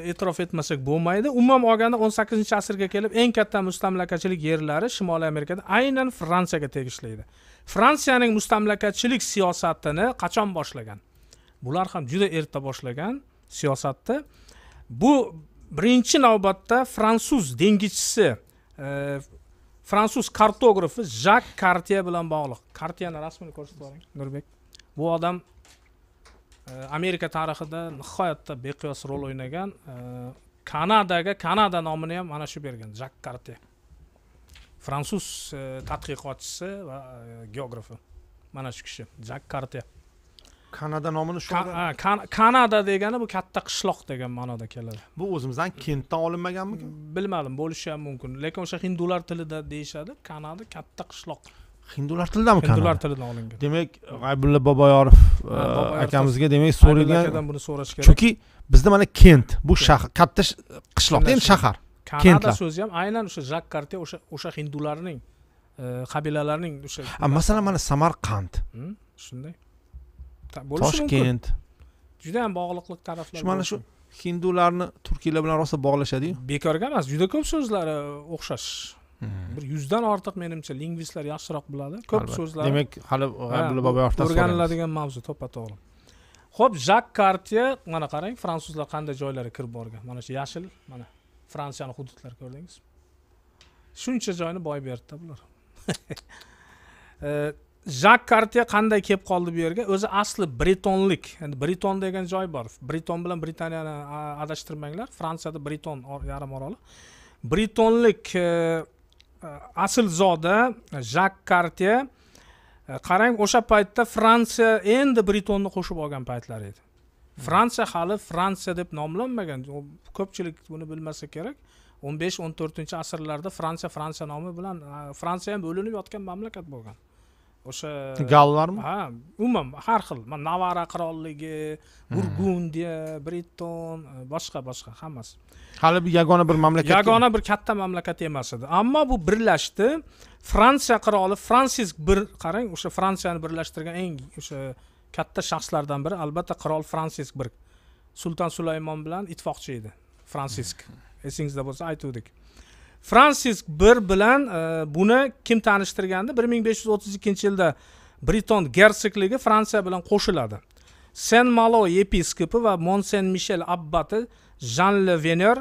e'tirof etmasak bo'lmaydi umuman olganda o'n sakkizinchi asrga kelib eng katta mustamlakachilik yerlari shimoliy amerikada aynan fransiyaga tegishli edi fransiyaning mustamlakachilik siyosatini qachon boshlagan bular ham juda erta boshlagan siyosatni bu birinchi navbatda fransuz dengizchisi e, fransuz kartografi jak kartiya bilan bog'liq kartiyani rasmini ko'rsatib yuboring nurbek bu odam e, amerika tarixida nihoyatda beqiyos rol o'ynagan e, kanadaga kanada nomini ham mana shu bergan jak karte fransuz tadqiqotchisi va geografi mana shu kishi jak kartiya kanada nomini shu kanada degani bu katta qishloq degan ma'noda keladi bu o'zimizdan kentdan olinmaganmikin bilmadim bo'lishi ham mumkin lekin o'sha hindular tilida deyishadi kanada katta qishloq
hindular tilidami hindular tilidan olingan demak g'aybulla boboyorov e, akamizga demak so'ragan buni so'rash kerak chunki bizda mana kent bu shahar katta qishloqda endi shahar kanada
so'zi ham aynan o'sha jakkarte o'sha o'sha hindularning e, qabilalarning o'sha masalan mana samarqand hmm, shunday toshkent juda ham bog'liqlik taraflar shu mana shu hindularni turkiylar bilan rosa bog'lashadiyu bekorga emas juda ko'p so'zlari o'xshash hmm. bir yuzdan ortiq menimcha lingvistlar yaxshiroq biladi ko'p so'zlar demak hali bobo o'rtasida o'rganiladigan mavzu to'ppa to'g'ri ho'p jak kartye mana qarang fransuzlar qanday joylarga kirib borgan mana shu yashil mana fransiyani hududlari ko'rdingizmi shuncha joyni boy berdida bular jak kartya qanday kelib qoldi bu yerga o'zi asli britonlik endi briton degan joy bor briton bilan britaniyani adashtirmanglar fransiyada briton yarim oroli britonlik e, e, asl zoda jak kartya e, qarang o'sha paytda fransiya endi britonni qo'shib olgan paytlar edi fransiya hali fransiya deb nomlanmagan ko'pchilik buni bilmasa kerak o'n besh o'n to'rtinchi asrlarda fransiya fransiya nomi bilan fransiya ham bo'linib yotgan mamlakat bo'lgan o'sha gallarmi ha umuman har xil navara qirolligi hmm. burgundiya briton e, boshqa boshqa hammasi
hali bir yagona bir mamlakat yagona
bir katta mamlakat emas edi ammo bu birlashdi fransiya qiroli fransisk bir qarang o'sha fransiyani birlashtirgan eng o'sha katta shaxslardan biri albatta qirol fransisk bir sulton sulaymon bilan ittifoqchi edi fransisk hmm. esingizda bo'lsa aytuvdik fransisk bir bilan e, buni kim tanishtirgandi bir ming besh yuz o'ttiz ikkinchi yilda briton gersikligi fransiya bilan qo'shiladi sen malo yepiskopi va monsen mishel abbati jan le vener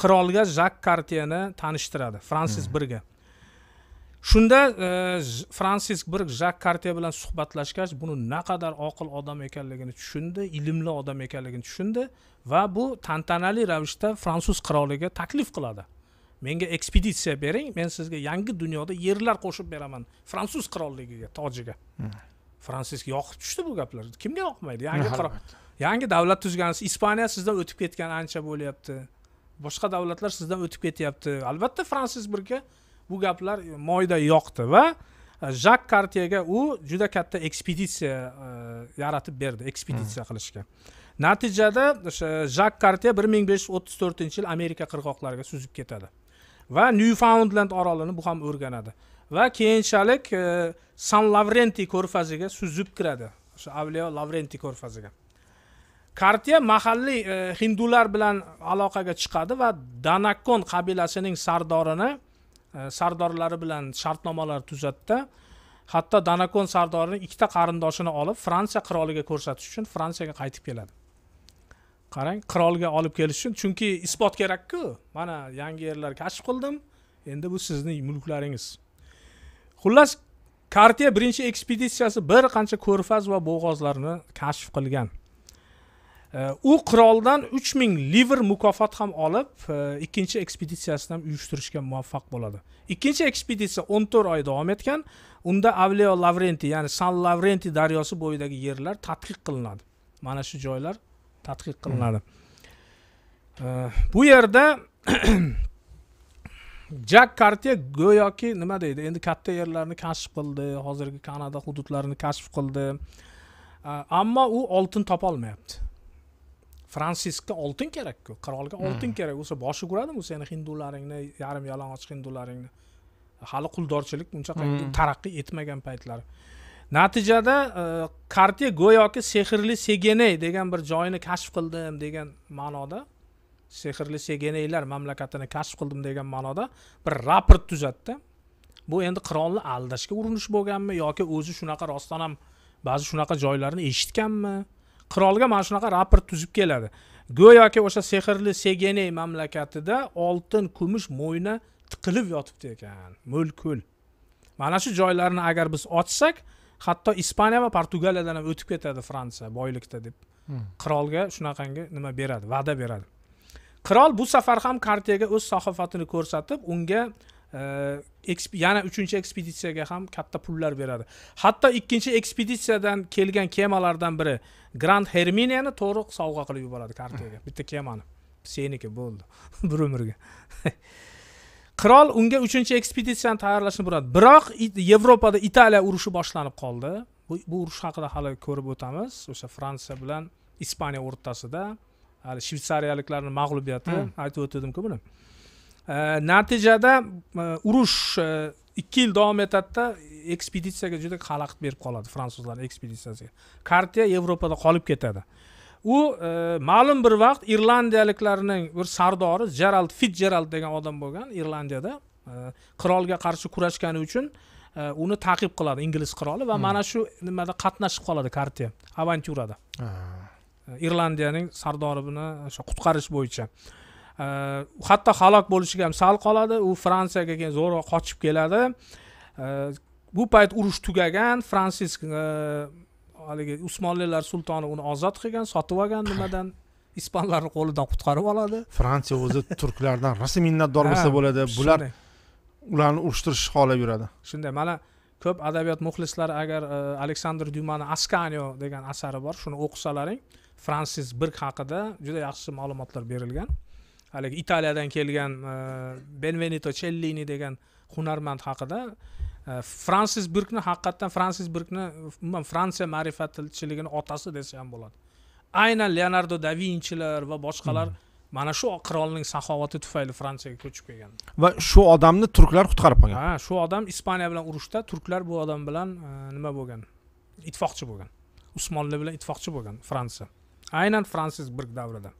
qirolga jak kartiyani tanishtiradi fransis hmm. birga shunda e, Francis bir jak kartiya bilan suhbatlashgach buni naqadar oqil odam ekanligini tushundi ilmli odam ekanligini tushundi va bu tantanali ravishda fransuz qiroliga taklif qiladi menga ekspeditsiya bering men sizga yangi dunyoda yerlar qo'shib beraman fransuz qirolligiga tojiga hmm. fransisk yoqib tushdi bu gaplar kimga yoqmaydi yangi yangi davlat tuzgansiz ispaniya sizdan o'tib ketgan ancha bo'lyapti boshqa davlatlar sizdan o'tib ketyapti albatta fransuz birga bu gaplar moyda yoqdi va e, jak kartiyaga u juda katta ekspeditsiya e, yaratib berdi ekspeditsiya hmm. qilishga natijada o'sha e, jak kartiya bir ming besh yuz o'ttiz to'rtinchi yil amerika qirg'oqlariga suzib ketadi va newfoundland orolini bu ham o'rganadi va keyinchalik e, san lavrenti ko'rfaziga suzib kiradi o'sha avliyo lavrenti ko'rfaziga kartiya mahalliy e, hindular bilan aloqaga chiqadi va danakon qabilasining sardorini e, sardorlari bilan shartnomalar tuzatdi hatto danakon sardorini ikkita qarindoshini olib fransiya qiroliga ko'rsatish uchun fransiyaga qaytib keladi qarang qirolga olib kelish uchun chunki isbot kerakku mana yangi yerlar kashf qildim endi bu sizning mulklaringiz xullas kartiya birinchi ekspeditsiyasi bir qancha ko'rfaz va bo'g'ozlarni kashf qilgan u qiroldan uch ming liver mukofot ham olib e, ikkinchi ekspeditsiyasini ham uyushtirishga muvaffaq bo'ladi ikkinchi ekspeditsiya o'n to'rt oy davom etgan unda avlio lavrenti ya'ni san lavrenti daryosi bo'yidagi yerlar tadqiq qilinadi mana shu joylar tadqiq qilinadi bu yerda jak kartiya go'yoki nima deydi endi katta yerlarni kashf qildi hozirgi kanada hududlarini kashf qildi ammo u oltin topolmayapti fransiskka oltin kerakku qirolga hmm. oltin kerak bo'lsa boshi uradimi seni hindularingni yarim yalang'och hindularingni hali quldorchilik uncha hmm. taraqqiy etmagan paytlari natijada kartye e, go'yoki sehrli segeney degan bir joyni kashf qildim degan ma'noda sehrli segeneylar mamlakatini kashf qildim degan ma'noda bir raport tuzatdi bu endi qirolni aldashga urinish bo'lganmi yoki o'zi shunaqa rostdan ham ba'zi shunaqa joylarni eshitganmi qirolga mana shunaqa raport tuzib keladi go'yoki o'sha sehrli segeney mamlakatida oltin kumush mo'yna tiqilib yotibdi ekan mo'l ko'l mana shu joylarni agar biz ochsak hatto ispaniya va portugaliyadan ham o'tib ketadi fransiya boylikda deb hmm. qirolga shunaqangi nima beradi va'da beradi qirol bu safar ham kartega o'z sahofatini ko'rsatib unga e, yana uchinchi ekspeditsiyaga ham katta pullar beradi hatto ikkinchi ekspeditsiyadan kelgan kemalardan biri grand herminiyani to'g'ri sovg'a qilib yuboradi kartega hmm. bitta kemani seniki bo'ldi bir umrga qirol unga uchinchi ekspeditsiyani tayyorlashni buyuradi biroq yevropada italiya urushi boshlanib qoldi bu, urush haqida hali ko'rib o'tamiz o'sha fransiya bilan ispaniya o'rtasida hali shvetsariyaliklarni mag'lubiyati hmm. aytib o'tgandimku buni natijada e, urush e, ikki yil davom etadida ekspeditsiyaga juda xalaqit berib qoladi fransuzlar ekspeditsiyasiga kartiya yevropada qolib ketadi u e, ma'lum bir vaqt irlandiyaliklarning bir sardori jerald jerald degan odam bo'lgan irlandiyada e, qirolga qarshi kurashgani uchun e, uni ta'qib qiladi ingliz qiroli va hmm. mana shu nimada qatnashib qoladi kartya avantyurada e, irlandiyaning sardori buni o'sha qutqarish bo'yicha e, hatto halok bo'lishiga ham sal qoladi u fransiyaga keyin zo'rg'a qochib keladi e, bu payt urush tugagan fransisk haligi usmonlilar sultoni uni ozod qilgan sotib olgan nimadan ispanlarni qo'lidan qutqarib oladi
fransiya o'zi turklardan rosa minnatdor bo'lsa bo'ladi bular ularni urushtirish xohlab yuradi
shunday mana ko'p adabiyot muxlislari agar e, aleksandr dyumani askanio degan asari bor shuni o'qisalaring fransis birk haqida juda yaxshi ma'lumotlar berilgan haligi italiyadan kelgan e, benvenito chellini degan hunarmand haqida fransis burkni haqiqatdan fransis burkni umuman fransiya ma'rifatchiligini otasi desa ham bo'ladi aynan leonardo da vinchilar va boshqalar mana shu qirolning saxovati tufayli fransiyaga ko'chib kelgan
va shu odamni turklar qutqarib qolgan
ha shu odam ispaniya bilan urushda turklar bu odam bilan nima bo'lgan ittifoqchi bo'lgan usmonli bilan ittifoqchi bo'lgan fransiya aynan fransis burk davrida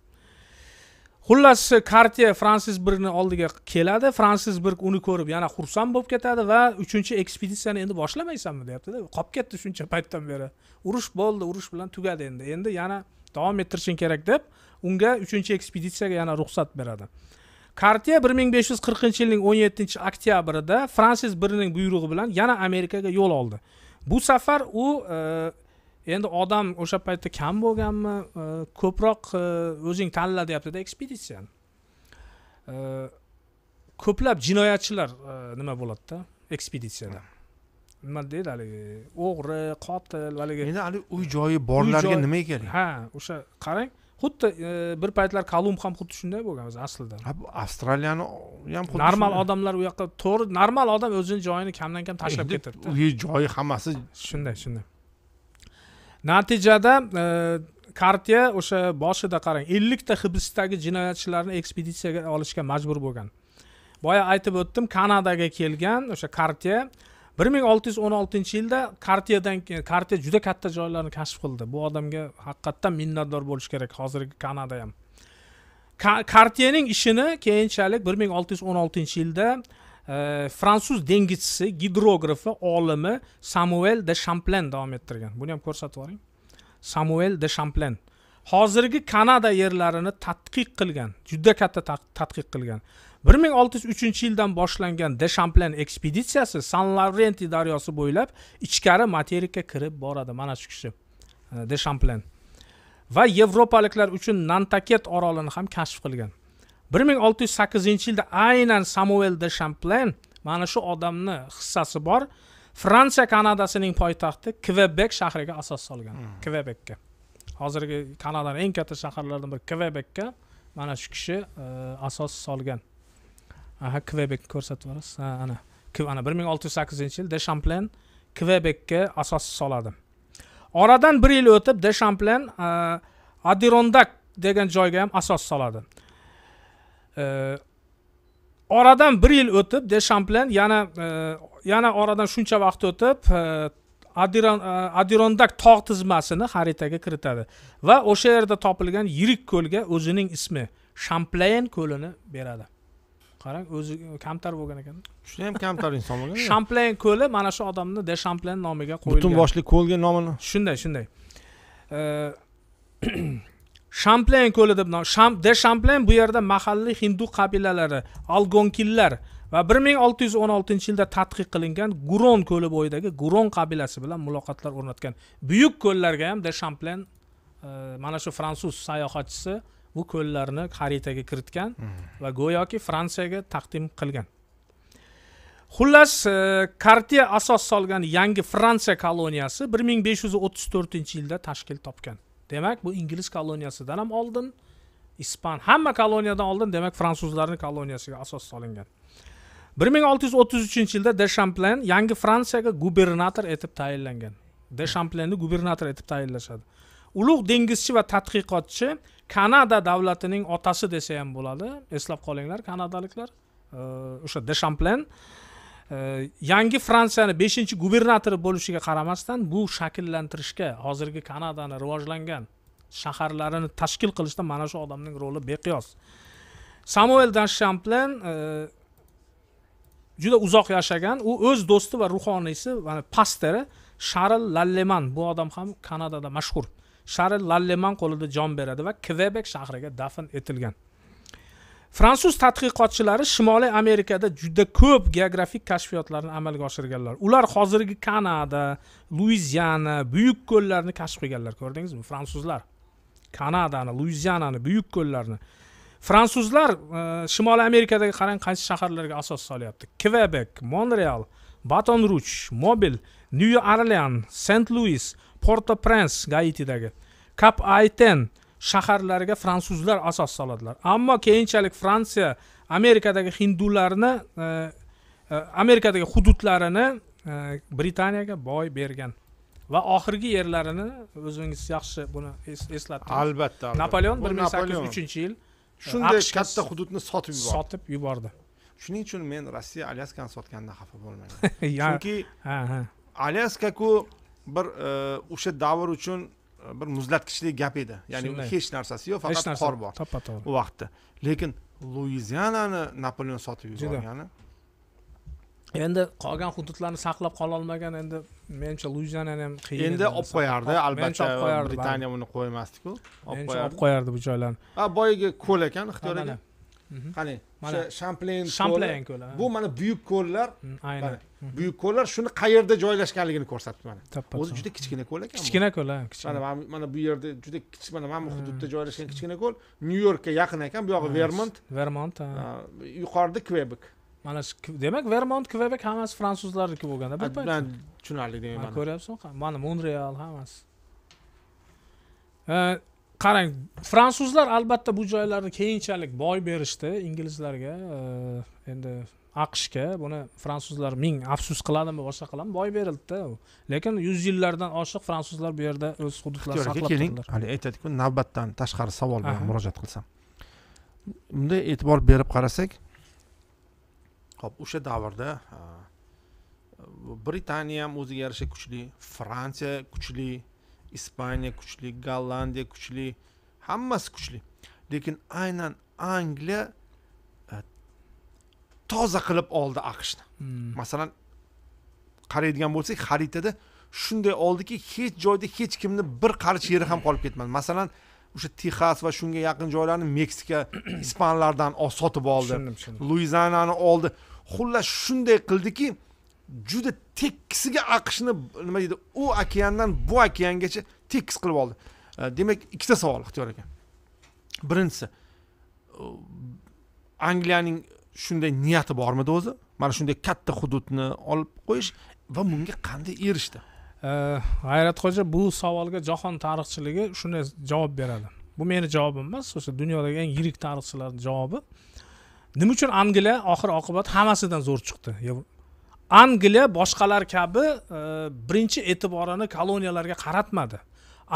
xullas kartye fransiz birni oldiga keladi fransiz bir uni ko'rib yana xursand bo'lib ketadi va uchinchi ekspeditsiyani endi boshlamaysanmi deyaptida qolib ketdi shuncha paytdan beri urush bo'ldi urush bilan tugadi endi endi yana davom ettirishing kerak deb unga uchinchi ekspeditsiyaga yana ruxsat beradi kartye bir ming besh yuz qirqinchi yilning o'n yettinchi oktyabrida fransis birning buyrug'i bilan yana amerikaga yo'l oldi bu safar u e, endi odam o'sha paytda kam bo'lganmi ko'proq o'zing tanla deyaptida ekspeditsiyani ko'plab jinoyatchilar nima bo'ladida ekspeditsiyada nima deydi haligi o'g'ri qotil haligi endi haligi uy joyi borlarga nima kerak ha o'sha qarang xuddi bir paytlar kolumb ham xuddi shunday bo'lgan o'zi aslida avstraliyani ham xuddi normal odamlar u yoqqa to'g'ri normal odam o'zini joyini kamdan kam tashlab ketadi uyi
joyi hammasi shunday shunday
natijada kartiya e, o'sha boshida qarang ellikta hibsdagi jinoyatchilarni ekspeditsiyaga olishga majbur bo'lgan boya aytib o'tdim kanadaga kelgan o'sha kartiya bir ming olti yuz o'n oltinchi yilda kartyadan kartiya juda katta joylarni kashf qildi bu odamga haqiqatdan minnatdor bo'lish kerak hozirgi kanada ham kartiyaning ishini keyinchalik bir ming olti yuz o'n oltinchi yilda fransuz dengizchisi gidrografi olimi samuel de shamplen davom ettirgan buni ham ko'rsatib yuboring samuel de shamplen hozirgi kanada yerlarini tadqiq qilgan juda katta tadqiq qilgan bir ming olti yuz uchinchi yildan boshlangan de shamplen ekspeditsiyasi san lavrenti daryosi bo'ylab ichkari materikka kirib boradi mana shu kishi e, de shamplen va yevropaliklar uchun nantaket orolini ham kashf qilgan bir ming olti yuz sakkizinchi yilda aynan samuel de shamplen mana shu odamni hissasi bor fransiya kanadasining poytaxti kvebek shahriga asos solgan hmm. kvebekka hozirgi kanadani eng katta shaharlaridan biri kvebekka mana shu kishi e, asos solgan aha kvebekni ko'rsatib yuborasiz ha ana ana bir ming olti yuz sakkizinchi yil de shamplen kvebekka asos soladi oradan bir yil o'tib de shamplen adirondak degan joyga ham asos soladi oradan bir yil o'tib shamplen yana e, yana oradan shuncha vaqt o'tib e, e, adirondak tog' tizmasini xaritaga kiritadi va o'sha yerda topilgan yirik ko'lga o'zining ismi shampleyn ko'lini beradi qarang o'zi kamtar bo'lgan ekan juda ham kamtar inson bo'lgan shampleyn ko'li mana shu odamni de shamplen nomiga qo'yilgan butun boshli ko'lga nomini shunday shunday shamplen ko'li deb nom de shamplen bu yerda mahalliy hindu qabilalari algonkinlar va bir ming olti yuz o'n oltinchi yilda tadqiq qilingan guron ko'li bo'yidagi guron qabilasi bilan muloqotlar o'rnatgan buyuk ko'llarga ham de shamplen e, mana shu fransuz sayohatchisi bu ko'llarni xaritaga kiritgan hmm. va go'yoki fransiyaga taqdim qilgan xullas kartiya e, asos solgan yangi fransiya koloniyasi bir ming besh yuz o'ttiz to'rtinchi yilda tashkil topgan demak bu ingliz koloniyasidan ham oldin ispan hamma koloniyadan oldin demak fransuzlarni koloniyasiga asos solingan bir ming olti yuz o'ttiz uchinchi yilda de shamplen yangi fransiyaga gubernator etib tayinlangan de shamplenni gubernator etib tayinlashadi ulug' dengizchi va tadqiqotchi kanada davlatining otasi desa ham bo'ladi eslab qolinglar kanadaliklar o'sha de shamplen yangi fransiyani beshinchi gubernatori bo'lishiga qaramasdan bu shakllantirishga hozirgi kanadani rivojlangan shaharlarini tashkil qilishda mana shu odamning roli beqiyos samuel dan e, juda uzoq yashagan u o'z do'sti va ruhoniysi mana pasteri sharl lalleman bu odam ham kanadada mashhur sharl lalleman qo'lida jon beradi va kvebek shahriga dafn etilgan fransuz tadqiqotchilari shimoliy amerikada juda ko'p geografik kashfiyotlarni amalga oshirganlar ular hozirgi kanada luiziana buyuk ko'llarni kashf qilganlar ko'rdingizmi fransuzlar kanadani luizianani buyuk ko'llarni fransuzlar e, shimoliy amerikadagi qarang qancha shaharlarga asos solyapti kvebek monreal baton ruch mobil nyu arlean sent luis porto prens gaitidagi kap ayten shaharlariga fransuzlar asos soladilar ammo keyinchalik fransiya amerikadagi hindularni e, e, amerikadagi hududlarini e, britaniyaga boy bergan va oxirgi yerlarini o'zingiz yaxshi buni eslatdingiz albatta napoleon bir ming sakkiz yuz uchinchi yil shunday katta hududni sotib yubordi sotib yubordi shuning uchun men rossiya
alyaskani sotganidan xafa bo'lmayman chunki alyaskaku bir o'sha davr uchun bir muzlatkichlik gap edi ya'ni hech narsasi yo'q faqat qor bor topa to'g'ri u vaqtda lekin luizianani napoleon sotib yuborgani
endi qolgan hududlarni saqlab qololmagan endi menimcha luizianani ham qiyin endi olib qo'yardi albatta britaniya uni qo'ymasdiku olib olib qo'yardi bu joylarni
boyagi ko'l ekan ixtiyor ekan Mhm. qani mana shamplen shamplen ko'li bu mana buyuk ko'llar mm, aynan mhm. buyuk ko'llar shuni qayerda joylashganligini ko'rsatdi mana o'zi juda
kichkina ko'l ekan kichkina ko'l mana
mana bu yerda juda kichik mana mana bu hmm. hududda joylashgan kichkina ko'l
nyu yorkka yaqin ekan bu yog'i vermont vermont yuqorida kvebek mana shu demak vermont kvebek hammasi fransuzlarniki bo'lganda bir payt bilan tushunarli demayman ko'ryapsizmi mana monreal hammasi qarang fransuzlar albatta bu joylarni keyinchalik boy berishdi inglizlarga endi aqshga buni fransuzlar ming afsus qiladimi boshqa qiladimi boy berildida lekin yuz yillardan oshiq fransuzlar bu yerda o'z hududlarini saqlab keling
haligi aytadiku navbatdan tashqari savol bilan murojaat qilsam bunday e'tibor berib qarasak hop o'sha davrda britaniya ham o'ziga yarasha kuchli fransiya kuchli ispaniya kuchli gollandiya kuchli hammasi kuchli lekin aynan angliya e, toza qilib oldi aqshni hmm. masalan qaraydigan bo'lsak xaritada shunday oldiki hech joyda hech kimni bir qarich yeri ham qolib ketmadi masalan o'sha texas va shunga yaqin joylarni meksika ispanlardan sotib oldi luizianani oldi xullas shunday qildiki juda tekisiga aqshni nima deydi u okeandan bu okeangacha tekis qilib oldi e, demak ikkita savol ixtiyor ekan birinchisi e, angliyaning shunday niyati bormidi o'zi
mana shunday katta hududni olib qo'yish va bunga qanday erishdi g'ayratxo'ja e, bu savolga jahon tarixchiligi shunday javob beradi bu meni javobim emas o'sha dunyodagi eng yirik tarixchilarni javobi nima uchun angliya oxir oqibat hammasidan zo'r chiqdi angliya boshqalar kabi e, birinchi e'tiborini koloniyalarga qaratmadi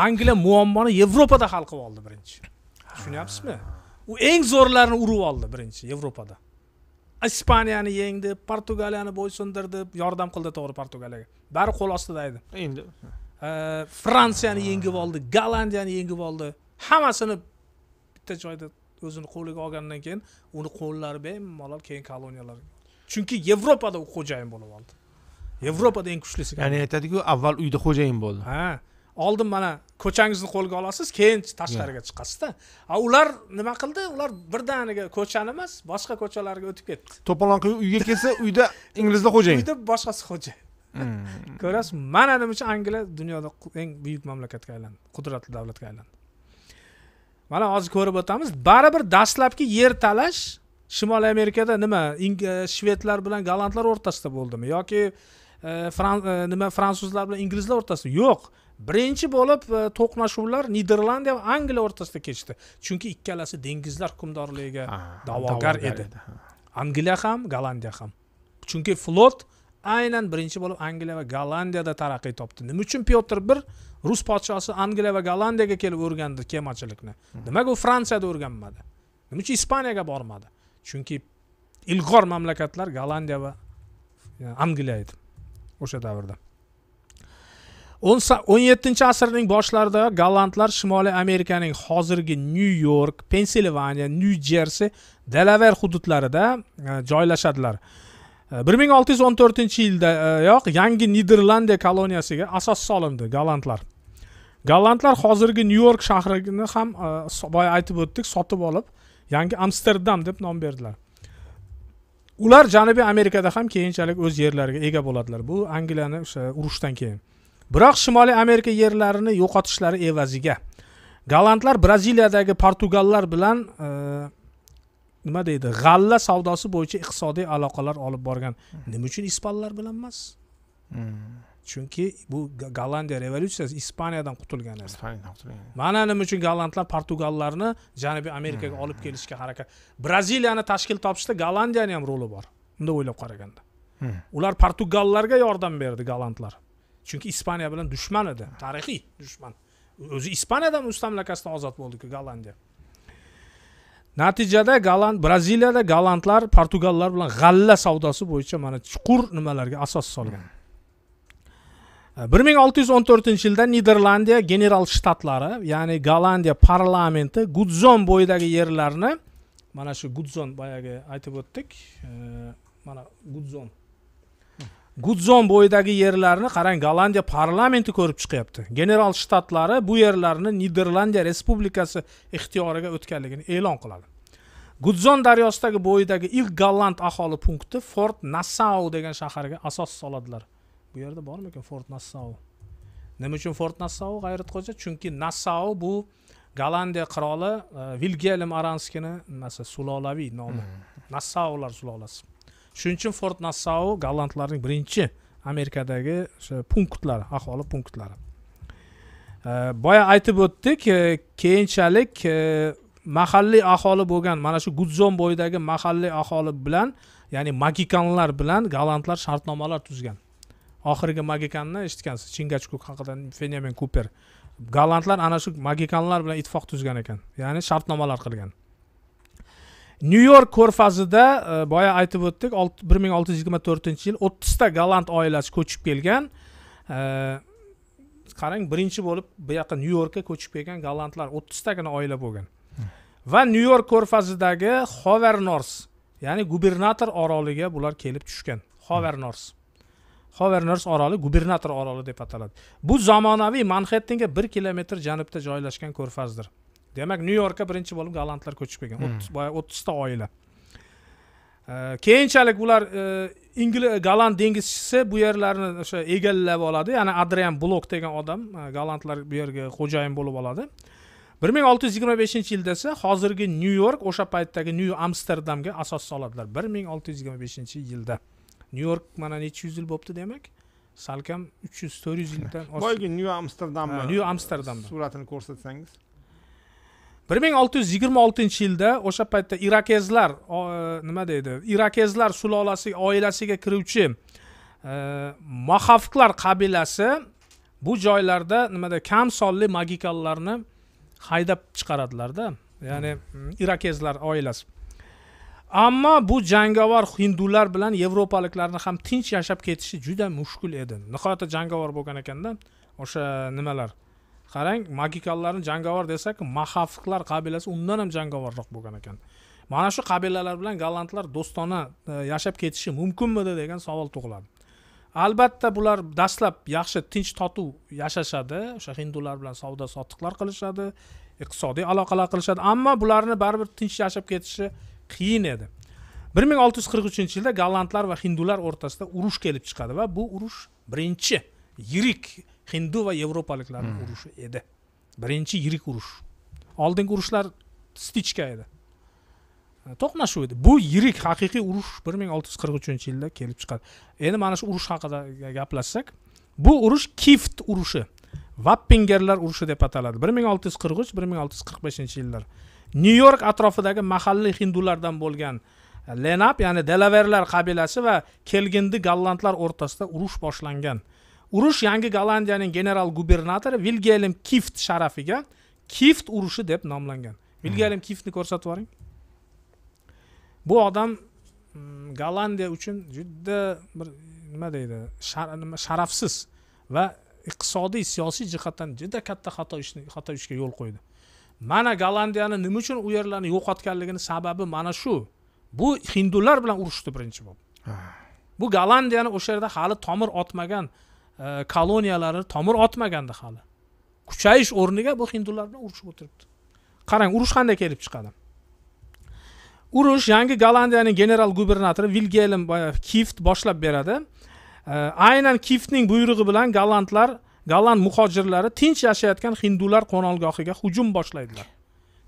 angliya muammoni yevropada hal qilib oldi birinchi tushunyapsizmi u eng zo'rlarini urib oldi birinchi yevropada ispaniyani yengdi portugaliyani bo'ysundirdi yordam qildi to'g'ri portugaliyaga bari qo'l ostida edi endi e, fransiyani yengib oldi gollandiyani yengib oldi hammasini bitta joyda o'zini qo'liga olgandan keyin uni qo'llari bemalol keyin koloniyalarga chunki yevropada u xo'jayin bo'lib oldi
yevropada eng kuchlisi ya'ni aytadiku avval uyda xo'jayin bo'ldi
ha oldin mana ko'changizni qo'lga olasiz keyin tashqariga chiqasizda a ular nima qildi ular birdaniga ko'chani emas boshqa ko'chalarga o'tib ketdi to'polon qilib uyga kelsa uyda inglizlar xo'jayin uyda boshqasi xo'jayin hmm. ko'rasizmi mana nima uchun angliya dunyoda eng buyuk mamlakatga aylandi qudratli davlatga aylandi mana hozir ko'rib o'tamiz baribir dastlabki yer talash shimoliy amerikada nima e, shvedlar bilan gollandlar o'rtasida bo'ldimi yoki e, e, nima fransuzlar bilan inglizlar o'rtasida yo'q birinchi bo'lib to'qnashuvlar niderlandiya va angliya o'rtasida kechdi chunki ikkalasi dengizlar hukmdorligiga da'vogar edi angliya ham gollandiya ham chunki flot aynan birinchi bo'lib angliya va gollandiyada taraqqiy topdi nima uchun pyotr bir rus podshosi angliya va gollandiyaga kelib o'rgandi kemachilikni hmm. nimaga u fransiyada o'rganmadi nima uchun ispaniyaga bormadi chunki ilg'or mamlakatlar gollandiya va e, angliya edi o'sha davrda o'n yettinchi asrning boshlarida gollandlar shimoliy amerikaning hozirgi nyu york pensilvaniya nyu jersi delaver hududlarida e, joylashadilar e, bir ming olti yuz o'n to'rtinchi yildayoq yangi niderlandiya koloniyasiga asos solindi gollandlar gollandlar hozirgi nyu york shahrini ham boya aytib o'tdik sotib olib yangi amsterdam deb nom berdilar ular janubiy amerikada ham keyinchalik o'z yerlariga ega bo'ladilar bu angliyani o'sha urushdan keyin biroq shimoliy amerika yerlarini yo'qotishlari evaziga gollandlar braziliyadagi portugallar bilan e, nima deydi g'alla savdosi bo'yicha iqtisodiy aloqalar olib borgan nima uchun ispanlar bilan emas hmm. chunki bu gollandiya revolyutsiyasi ispaniyadan qutulgan edi ispaniyadan qutulgan mana nima uchun gollandlar portugallarni janubiy amerikaga olib hmm. kelishga harakat braziliyani tashkil topishda gollandiyani ham roli bor bunday o'ylab qaraganda hmm. ular portugallarga yordam berdi gollandlar chunki ispaniya bilan dushman edi tarixiy dushman o'zi ispaniyadan mustamlakasidan ozod bo'ldiku gollandiya natijada golland braziliyada gollandlar portugallar bilan g'alla savdosi bo'yicha mana chuqur nimalarga asos solgan bir ming olti yuz o'n to'rtinchi yilda niderlandiya general shtatlari ya'ni gollandiya parlamenti gudzon bo'yidagi yerlarni mana shu gudzon boyagi aytib o'tdik e, mana gudzon gudzon bo'yidagi yerlarni qarang gollandiya parlamenti ko'rib chiqyapti general shtatlari bu yerlarni niderlandiya respublikasi ixtiyoriga o'tganligini e'lon qiladi gudzon daryosidagi bo'yidagi ilk golland aholi punkti fort nassau degan shaharga asos soladilar bu yerda bormikan fort nassau nima uchun fort nassau g'ayratxo'ja chunki nassau bu gollandiya qiroli vilgelm e, aranskini nimasi sulolaviy nomi hmm. nassaular sulolasi shuning uchun fort nassau gollandlarning birinchi amerikadagi o'sha punktlari aholi punktlari e, boya aytib o'tdik e, keyinchalik mahalliy aholi bo'lgan mana shu gudzon bo'yidagi mahalliy aholi bilan ya'ni magikanlar bilan gollandlar shartnomalar tuzgan oxirgi magikanni eshitgansiz chingachkuk haqida fenomen kuper gollandlar ana shu magikanlar bilan ittifoq tuzgan ekan ya'ni shartnomalar qilgan nyu york ko'rfazida e, boya aytib o'tdik bir ming olti yuz yigirma to'rtinchi yil o'ttizta golland oilasi ko'chib kelgan e, qarang birinchi bo'lib bu yoqqa nyu yorkka ko'chib kelgan gollandlar o'ttiztagina oila bo'lgan hmm. va nyu york ko'rfazidagi hovernors ya'ni gubernator oroliga bular kelib tushgan hovernors hmm. hovernors oroli gubernator oroli deb ataladi bu zamonaviy manxettenga bir kilometr janubda joylashgan ko'rfazdir demak nyu yorkka birinchi bo'lib gollandlar ko'chib kelgan hmm. boya o'ttizta oila keyinchalik ular e, ingliz e, golland dengizchisi bu yerlarni o'sha egallab oladi ya'ni adrian blok degan odam e, gollandlar bu yerga xo'jayin bo'lib oladi bir ming olti yuz yigirma beshinchi yilda esa hozirgi nyu york o'sha paytdagi nyu amsterdamga asos soladilar bir ming olti yuz yigirma beshinchi yilda nyu york mana necha yuz yil bo'libdi demak salkam uch yuz to'rt yuz yildan boyagi nyu amsterdamni nyu amsterdam suratini ko'rsatsangiz bir ming olti yuz yigirma oltinchi yilda o'sha paytda irakezlar e, nima deydi irakezlar sulolasi oilasiga kiruvchi e, mahaflar qabilasi bu joylarda nimada kam sonli magikallarni haydab chiqaradilarda ya'ni irakezlar oilasi ammo bu jangovar hindular bilan yevropaliklarni ham tinch yashab ketishi juda mushkul edi nihoyatda jangovar bo'lgan ekanda o'sha nimalar qarang magikallarni jangovar desak mahafiqlar qabilasi undan ham jangovarroq bo'lgan ekan mana shu qabilalar bilan gollandlar do'stona e, yashab ketishi mumkinmidi degan savol tug'iladi albatta bular dastlab yaxshi tinch totuv yashashadi o'sha hindular bilan savdo sotiqlar qilishadi iqtisodiy aloqalar qilishadi ammo bularni baribir tinch yashab ketishi qiyin edi bir ming olti yuz qirq uchinchi yilda gollandlar va hindular o'rtasida urush kelib chiqadi va bu urush birinchi yirik hindu va yevropaliklarni hmm. urushi edi birinchi yirik urush oldingi urushlar stichka edi e, to'qnashuv edi bu yirik haqiqiy urush bir ming olti yuz qirq uchinchi yilda kelib chiqadi endi mana shu urush haqida gaplashsak bu urush kift urushi vappingerlar urushi deb ataladi bir ming olti yuz qirq uch bir ming olti yuz qirq beshinchi yillar nyu york atrofidagi mahalliy hindulardan bo'lgan lenap ya'ni delaverlar qabilasi va kelgindi gollandlar o'rtasida urush boshlangan urush yangi gollandiyaning general gubernatori vilgelim kift sharafiga kift urushi deb nomlangan vilgelm kiftni ko'rsatib yuboring bu odam mm, gollandiya uchun juda bir nima deydi sharafsiz va iqtisodiy siyosiy jihatdan juda katta xato ishni xato ishga yo'l qo'ydi hmm. mana gollandiyani nima uchun u yerlarni yo'qotganligini sababi mana shu bu hindular bilan urushdi birinchi bo'lib bu gollandiyani o'sha yerda hali tomir otmagan e, koloniyalari tomir otmaganda hali kuchayish o'rniga bu hindular bilan urushib o'tiribdi qarang urush qanday kelib chiqadi urush yangi gollandiyaning general gubernatori vilgelm e, kift boshlab beradi e, aynan kiftning buyrug'i bilan gollandlar golland muhojirlari tinch yashayotgan hindular qo'nalgohiga hujum boshlaydilar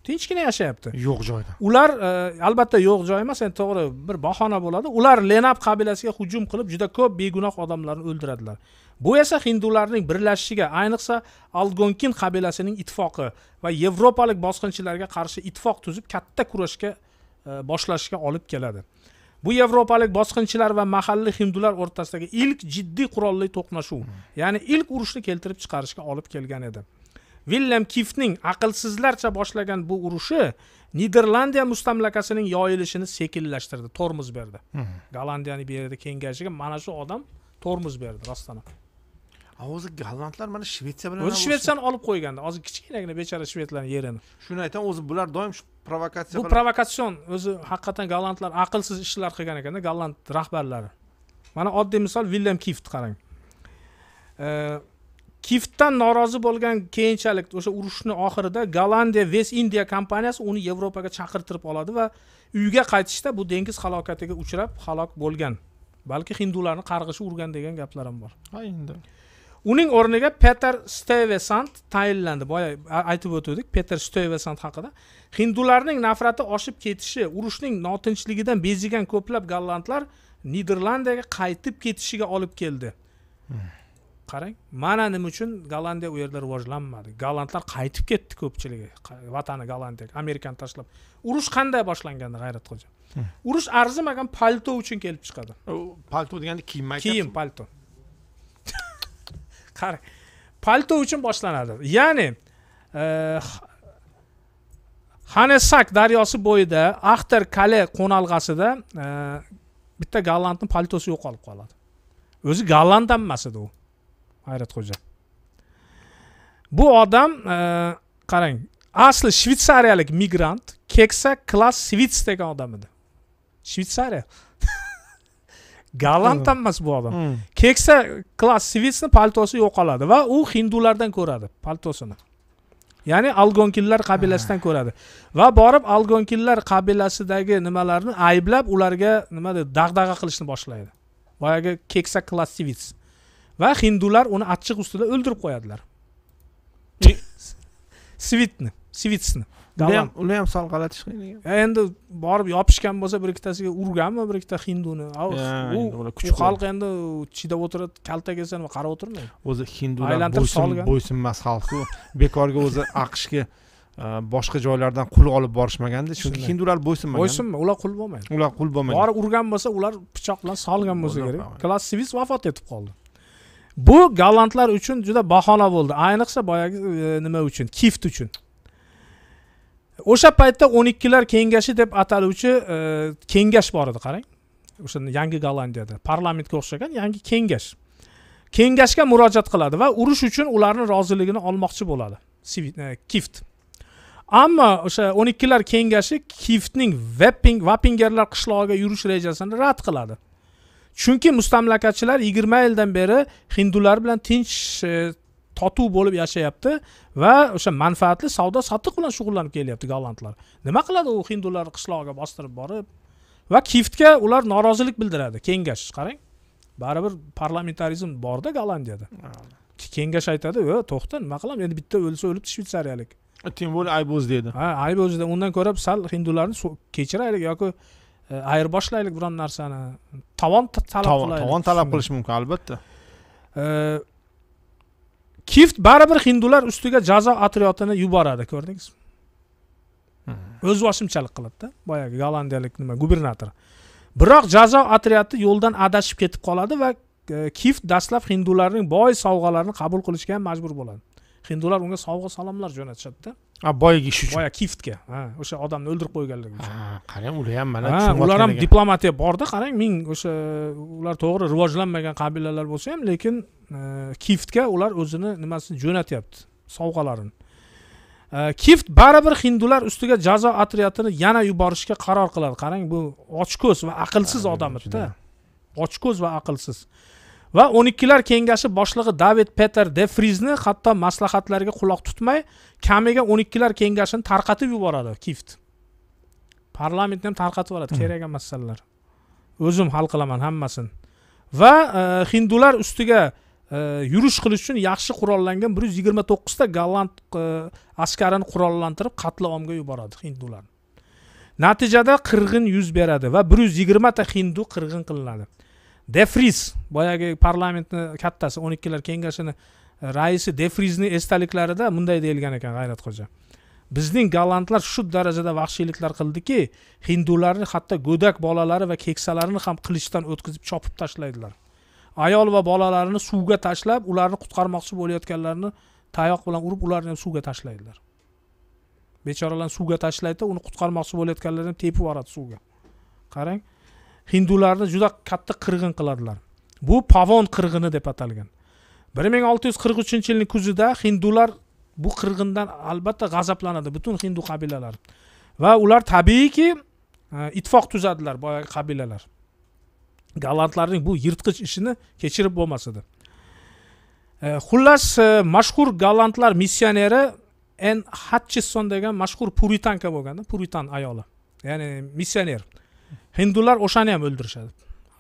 tinchgina yashayapti yo'q joyda ular e, albatta yo'q joy emas endi to'g'ri bir bahona bo'ladi ular lenab qabilasiga hujum qilib juda ko'p begunoh odamlarni o'ldiradilar bu esa hindularning birlashishiga ayniqsa algonkin qabilasining ittifoqi va yevropalik bosqinchilarga qarshi ittifoq tuzib katta kurashga e, boshlashga olib keladi bu yevropalik bosqinchilar va mahalliy hindular o'rtasidagi ilk jiddiy qurolli to'qnashuv hmm. ya'ni ilk urushni keltirib chiqarishga olib kelgan edi villam kifning aqlsizlarcha boshlagan bu urushi niderlandiya mustamlakasining yoyilishini sekinlashtirdi tormuz berdi hmm. gollandiyani bu yerda kengayishiga mana shu odam tormuz berdi rostdan ham hozir gollandlar mana shvetsiya bilan o'zi shvetsiyani olib qo'yganda hozir kichkinagina bechora shvetlarni yerini shuni aytaman o'zi bular doim shu provokatsiya bu provokatsion o'zi haqiqatdan gollandlar aqlsiz ishlar qilgan ekanda golland rahbarlari mana oddiy misol villiam kift qarang kiftdan norozi bo'lgan keyinchalik o'sha urushni oxirida gollandiya vest indiya kompaniyasi uni yevropaga chaqirtirib oladi va uyga qaytishda bu dengiz halokatiga uchrab halok bo'lgan balki hindularni qarg'ishi urgan degan gaplar ham bor ha endi uning o'rniga peter stevesant tayinlandi boya aytib o'tuvdik peter stevesant haqida hindularning nafrati oshib ketishi urushning notinchligidan bezigan ko'plab gollandlar niderlandiyaga qaytib ketishiga olib keldi qarang mana nima uchun gollandiya u yerda rivojlanmadi gollandlar qaytib ketdi ko'pchiligi vatani gollandiyaga amerikani tashlab urush qanday boshlangandi g'ayratxo'ja hmm. urush arzimagan palto uchun kelib chiqadi palto deganda kiyim kiyim palto palto uchun boshlanadi ya'ni e, hanesak daryosi bo'yida axter kale qo'nalg'asida e, bitta gollandni paltosi yo'qolib qoladi o'zi ham emas edi u hayratxo'ja bu odam e, qarang asli shvetsariyalik migrant keksa klass svits degan odam edi shvetsariya golland bu odam hmm. keksa svitsni paltosi yo'qoladi va u hindulardan ko'radi paltosini ya'ni algonkinlar qabilasidan ko'radi va borib algonkinlar qabilasidagi nimalarni ayblab ularga nima deydi dag'dag'a qilishni boshlaydi boyagi keksa klassivits va hindular uni achchiq ustida o'ldirib qo'yadilar svitni svitsni uni ham uni ham sal g'alatish qiyin endi borib yopishgan bo'lsa bir ikkitasiga urganmi bir ikkita hinduni kuch xalq endi chidab o'tiradi kalta kelsa nima qarab o'tirmaydi o'zi hindular aylantirib solgan
bo'ysunmas xalqku bekorga o'zi aqshga e, boshqa joylardan qul olib borishmaganda
chunki hindular bo'ysunmagan bo'ysunma ular qul bo'lmaydi ular qul bo'lmaydi borib urgan bo'lsa ular pichoq bilan solgan bo'lsa kerak svis vafot etib qoldi bu gollandlar uchun juda bahona bo'ldi ayniqsa boyagi e, nima uchun kift uchun o'sha paytda o'n ikkilar kengashi deb ataluvchi e, kengash bor edi qarang o'sha yangi gollandiyada parlamentga o'xshagan yangi kengash kengashga murojaat qiladi va urush uchun ularni roziligini olmoqchi bo'ladi e, kift ammo o'sha o'n ikkilar kengashi kiftning vepping vapingerlar qishlog'iga yurish rejasini rad qiladi chunki mustamlakachilar yigirma yildan beri hindular bilan tinch e, totuv bo'lib yashayapti va o'sha manfaatli savdo sotiq bilan shug'ullanib kelyapti gollandlar nima qiladi u hindularni qishlog'iga bostirib borib va kiftga ular norozilik bildiradi kengash qarang baribir parlamentarizm borda gollandiyada kengash aytadi yo to'xta nima qilamiz endi bitta o'lsa o'libdi shvetsariyalik тем e, более ayb o'zida edi ha ayb o'zida undan ko'ra sal hindularni kechiraylik yoki e, ayirboshlaylik biron narsani tovon talab qilaylik tovon talab qilish mumkin albatta e, kift baribir hindular ustiga jazo otryotini yuboradi ko'rdingizmi hmm. o'z boshimchalik qiladida boyagi gollandiyalik nima gubernator biroq jazo otryadi yo'ldan adashib ketib qoladi va e, kift dastlab hindularning boy sovg'alarini qabul qilishga ham majbur bo'ladi hindular unga sovg'a salomlar jo'natishadida a boyaga ish uchun boya kiftga ha o'sha odamni o'ldirib qo'yganligi uchun qarang ular ham mana ular ham diplomatiya borda qarang ming o'sha ular to'g'ri rivojlanmagan qabilalar bo'lsa ham lekin e, kiftga ular o'zini nimasini jo'natyapti sovg'alarini e, kift baribir hindular ustiga jazo otryadini yana yuborishga qaror qiladi qarang bu ochko'z va aqlsiz odam edida ochko'z va aqlsiz va o'n ikkilar kengashi boshlig'i david peter de frizni hatto maslahatlariga quloq tutmay kamiga o'n ikkilar kengashini tarqatib yuboradi kift parlamentni ham tarqatib yuboradi hmm. kerak emas masalalar o'zim hal qilaman hammasini va e, hindular ustiga e, yurish qilish uchun yaxshi qurollangan bir yuz yigirma to'qqizta golland e, askarini qurollantirib qatlomga yuboradi hindularni natijada qirg'in yuz beradi va bir yuz yigirmata hindu qirg'in qilinadi defriz boyagi parlamentni kattasi o'n ikkilar kengashini raisi defrizni esdaliklarida bunday deyilgan ekan g'ayratxo'ja bizning gollandlar shu darajada vahshiyliklar qildiki hindularni hatto go'dak bolalari va keksalarini ham qilichdan o'tkazib chopib tashlaydilar ayol va bolalarini suvga tashlab ularni qutqarmoqchi bo'layotganlarni tayoq bilan urib ularni ham suvga tashlaydilar bechoralarni suvga tashlaydida uni qutqarmoqchi bo'layotganlarni ham tepib yuboradi suvga qarang hindularni juda katta qirg'in qiladilar bu pavon qirg'ini deb atalgan bir ming olti yuz qirq uchinchi yilning kuzida hindular bu qirg'indan albatta g'azablanadi butun hindu qabilalari va ular tabiiyki e, ittifoq tuzadilar boyagi qabilalar gollandlarning bu yirtqich ishini kechirib bo'lmas edi e, xullas e, mashhur gollandlar missioneri en hatchison degan mashhur puritanka bo'lganda puritan ayoli ya'ni missioner hindular o'shani ham o'ldirishadi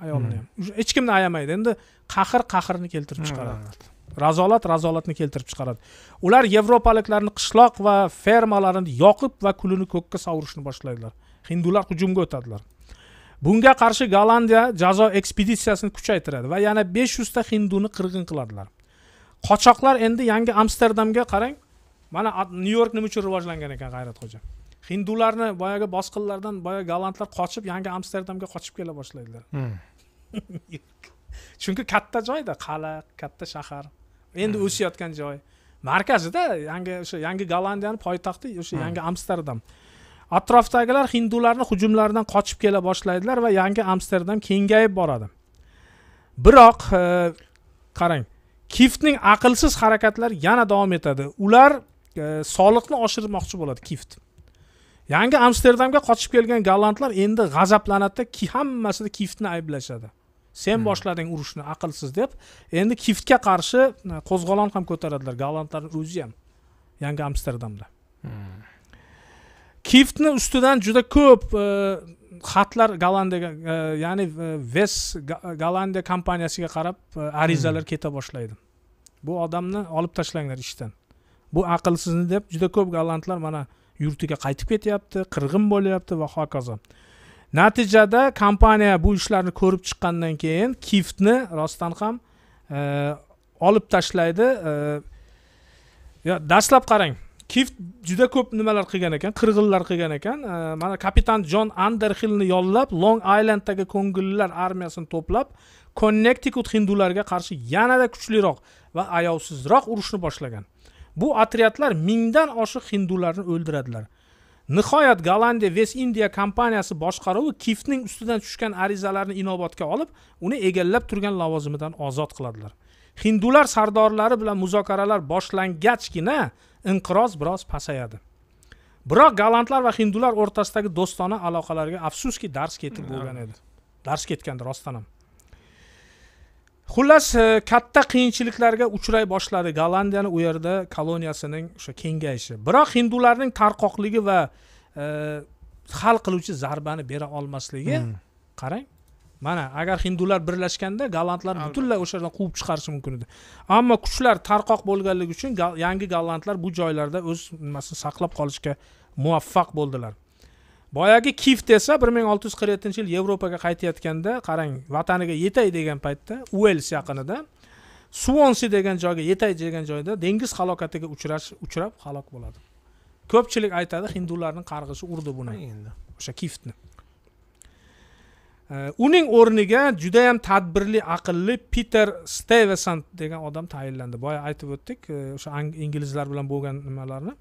ayolni hmm. ham hech kimni ayamaydi endi qahr qahrni keltirib chiqaradi razolat razolatni keltirib chiqaradi ular yevropaliklarni qishloq va fermalarini yoqib va kulini ko'kka savurishni boshlaydilar hindular hujumga o'tadilar bunga qarshi gollandiya jazo ekspeditsiyasini kuchaytiradi va yana besh yuzta hinduni qirg'in qiladilar qochoqlar endi yangi amsterdamga qarang mana nyu york nima uchun rivojlangan ekan g'ayrat xo'ja hindularni boyagi bosqinlardan boyagi gollandlar qochib yangi amsterdamga qochib kela boshlaydilar hmm. chunki katta joyda qal'a katta shahar endi hmm. o'sayotgan joy markazida yangi o'sha yangi gollandiyani poytaxti o'sha hmm. yangi amsterdam atrofdagilar hindularni hujumlaridan qochib kela boshlaydilar va yangi amsterdam kengayib boradi biroq e, qarang kiftning aqlsiz harakatlari yana davom etadi ular e, soliqni oshirmoqchi bo'ladi kift yangi amsterdamga qochib kelgan gollandlar endi g'azablanadida hammasida kiftni ayblashadi sen hmm. boshlading urushni aqlsiz deb endi kiftga qarshi e, qo'zg'olon ham ko'taradilar gollandlarni o'zi ham yangi amsterdamda hmm. kiftni ustidan juda ko'p e, xatlar e, gollandiyaga e, ya'ni e, ves gollandiya kompaniyasiga qarab e, arizalar hmm. keta boshlaydi bu odamni olib tashlanglar ishdan bu aqlsizni deb juda ko'p gollandlar mana yurtiga qaytib ketyapti qirg'in bo'lyapti va hokazo natijada kompaniya bu ishlarni ko'rib chiqqandan keyin kiftni rostdan ham e, olib tashlaydi e, yo dastlab qarang kift juda ko'p nimalar qilgan ekan qirg'inlar qilgan ekan e, mana kapitan jon anderxillni yollab long aylanddagi ko'ngillilar armiyasini to'plab konnektikut hindularga qarshi yanada kuchliroq va ayovsizroq urushni boshlagan bu otryadlar mingdan oshiq hindularni o'ldiradilar nihoyat gollandiya vest indiya kompaniyasi boshqaruvi kifning ustidan tushgan arizalarni inobatga olib uni egallab turgan lavozimidan ozod qiladilar hindular sardorlari bilan muzokaralar boshlangachgina inqiroz biroz pasayadi biroq gollandlar va hindular o'rtasidagi do'stona aloqalarga afsuski dars ketib bo'lgan hmm, edi dars ketgandi rostdan ham xullas e, katta qiyinchiliklarga uchray boshladi gollandiyani u yerda koloniyasining o'sha kengayishi biroq hindularning tarqoqligi va e, hal qiluvchi zarbani bera olmasligi hmm. qarang mana agar hindular birlashganda gollandlar butunlay o'sha yerdan quvib chiqarishi mumkin edi ammo kuchlar tarqoq bo'lganligi uchun yangi gollandlar bu joylarda o'z nimasini saqlab qolishga muvaffaq bo'ldilar boyagi kift desa bir ming olti yuz qirq yettinchi yil yevropaga qaytayotganda qarang vataniga yetay degan paytda uels yaqinida suonsi degan joyga yetay degan joyda dengiz halokatiga uchrash uchrab halok bo'ladi ko'pchilik aytadi hindularning qarg'ishi urdi buni endi o'sha kiftni uning o'rniga judayam tadbirli aqlli piter stevesant degan odam tayinlandi boya aytib o'tdik o'sha inglizlar bilan bo'lgan nimalarni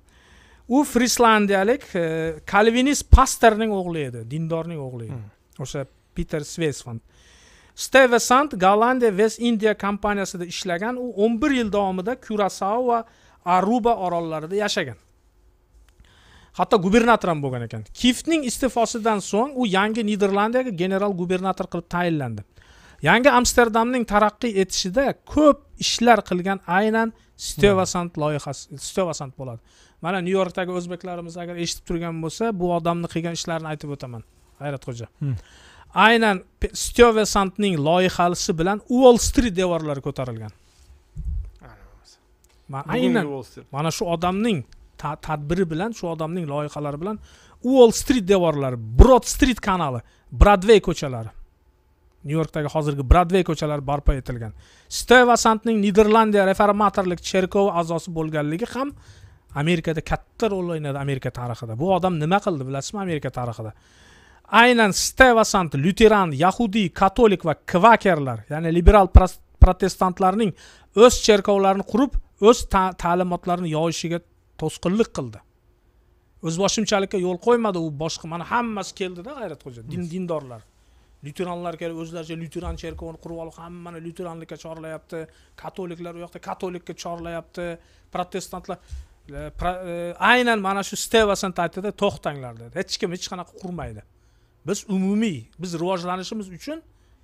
u frislandiyalik e, kalvinist pastorning o'g'li edi dindorning o'g'li edi hmm. o'sha peter svesfand stevesant gollandiya vest indiya kompaniyasida ishlagan u o'n bir yil davomida kurasao va aruba orollarida yashagan hatto gubernator ham bo'lgan ekan kiftning iste'fosidan so'ng u yangi niderlandiyaga general gubernator qilib tayinlandi yangi amsterdamning taraqqiy etishida ko'p ishlar qilgan aynan stevasant loyihasi stevasant bo'ladi mana nyu yorkdagi o'zbeklarimiz agar eshitib turgan bo'lsa bu odamni qilgan ishlarini aytib o'taman hmm. aynan stevesantning loyihasi bilan uol strit devorlari ko'tarilgan aynan mana shu odamning tadbiri bilan shu odamning loyihalari bilan uol strit devorlari brod strit kanali bradvey ko'chalari nyu yorkdagi hozirgi bradvey ko'chalari barpo etilgan santning niderlandiya reformatorlik cherkovi a'zosi bo'lganligi ham amerikada katta rol o'ynadi amerika tarixida bu odam nima qildi bilasizmi amerika tarixida aynan stevasant lyuteran yahudiy katolik va kvakerlar ya'ni liberal protestantlarning o'z cherkovlarini qurib o'z ta'limotlarini yoyishiga to'sqinlik qildi o'zboshimchalikka yo'l qo'ymadi u boshqa mana hammasi keldida g'ayratxo'ja din dindorlar lyuteranlar kelib o'zlaricha lyuteran cherkovini qurib olib hammani lyuteranlikka chorlayapti katoliklar u yoqda katolikka chorlayapti protestantlar E, aynan mana shu stevenson aytdida to'xtanglar dedi hech kim hech qanaqa qurmaydi biz umumiy biz rivojlanishimiz uchun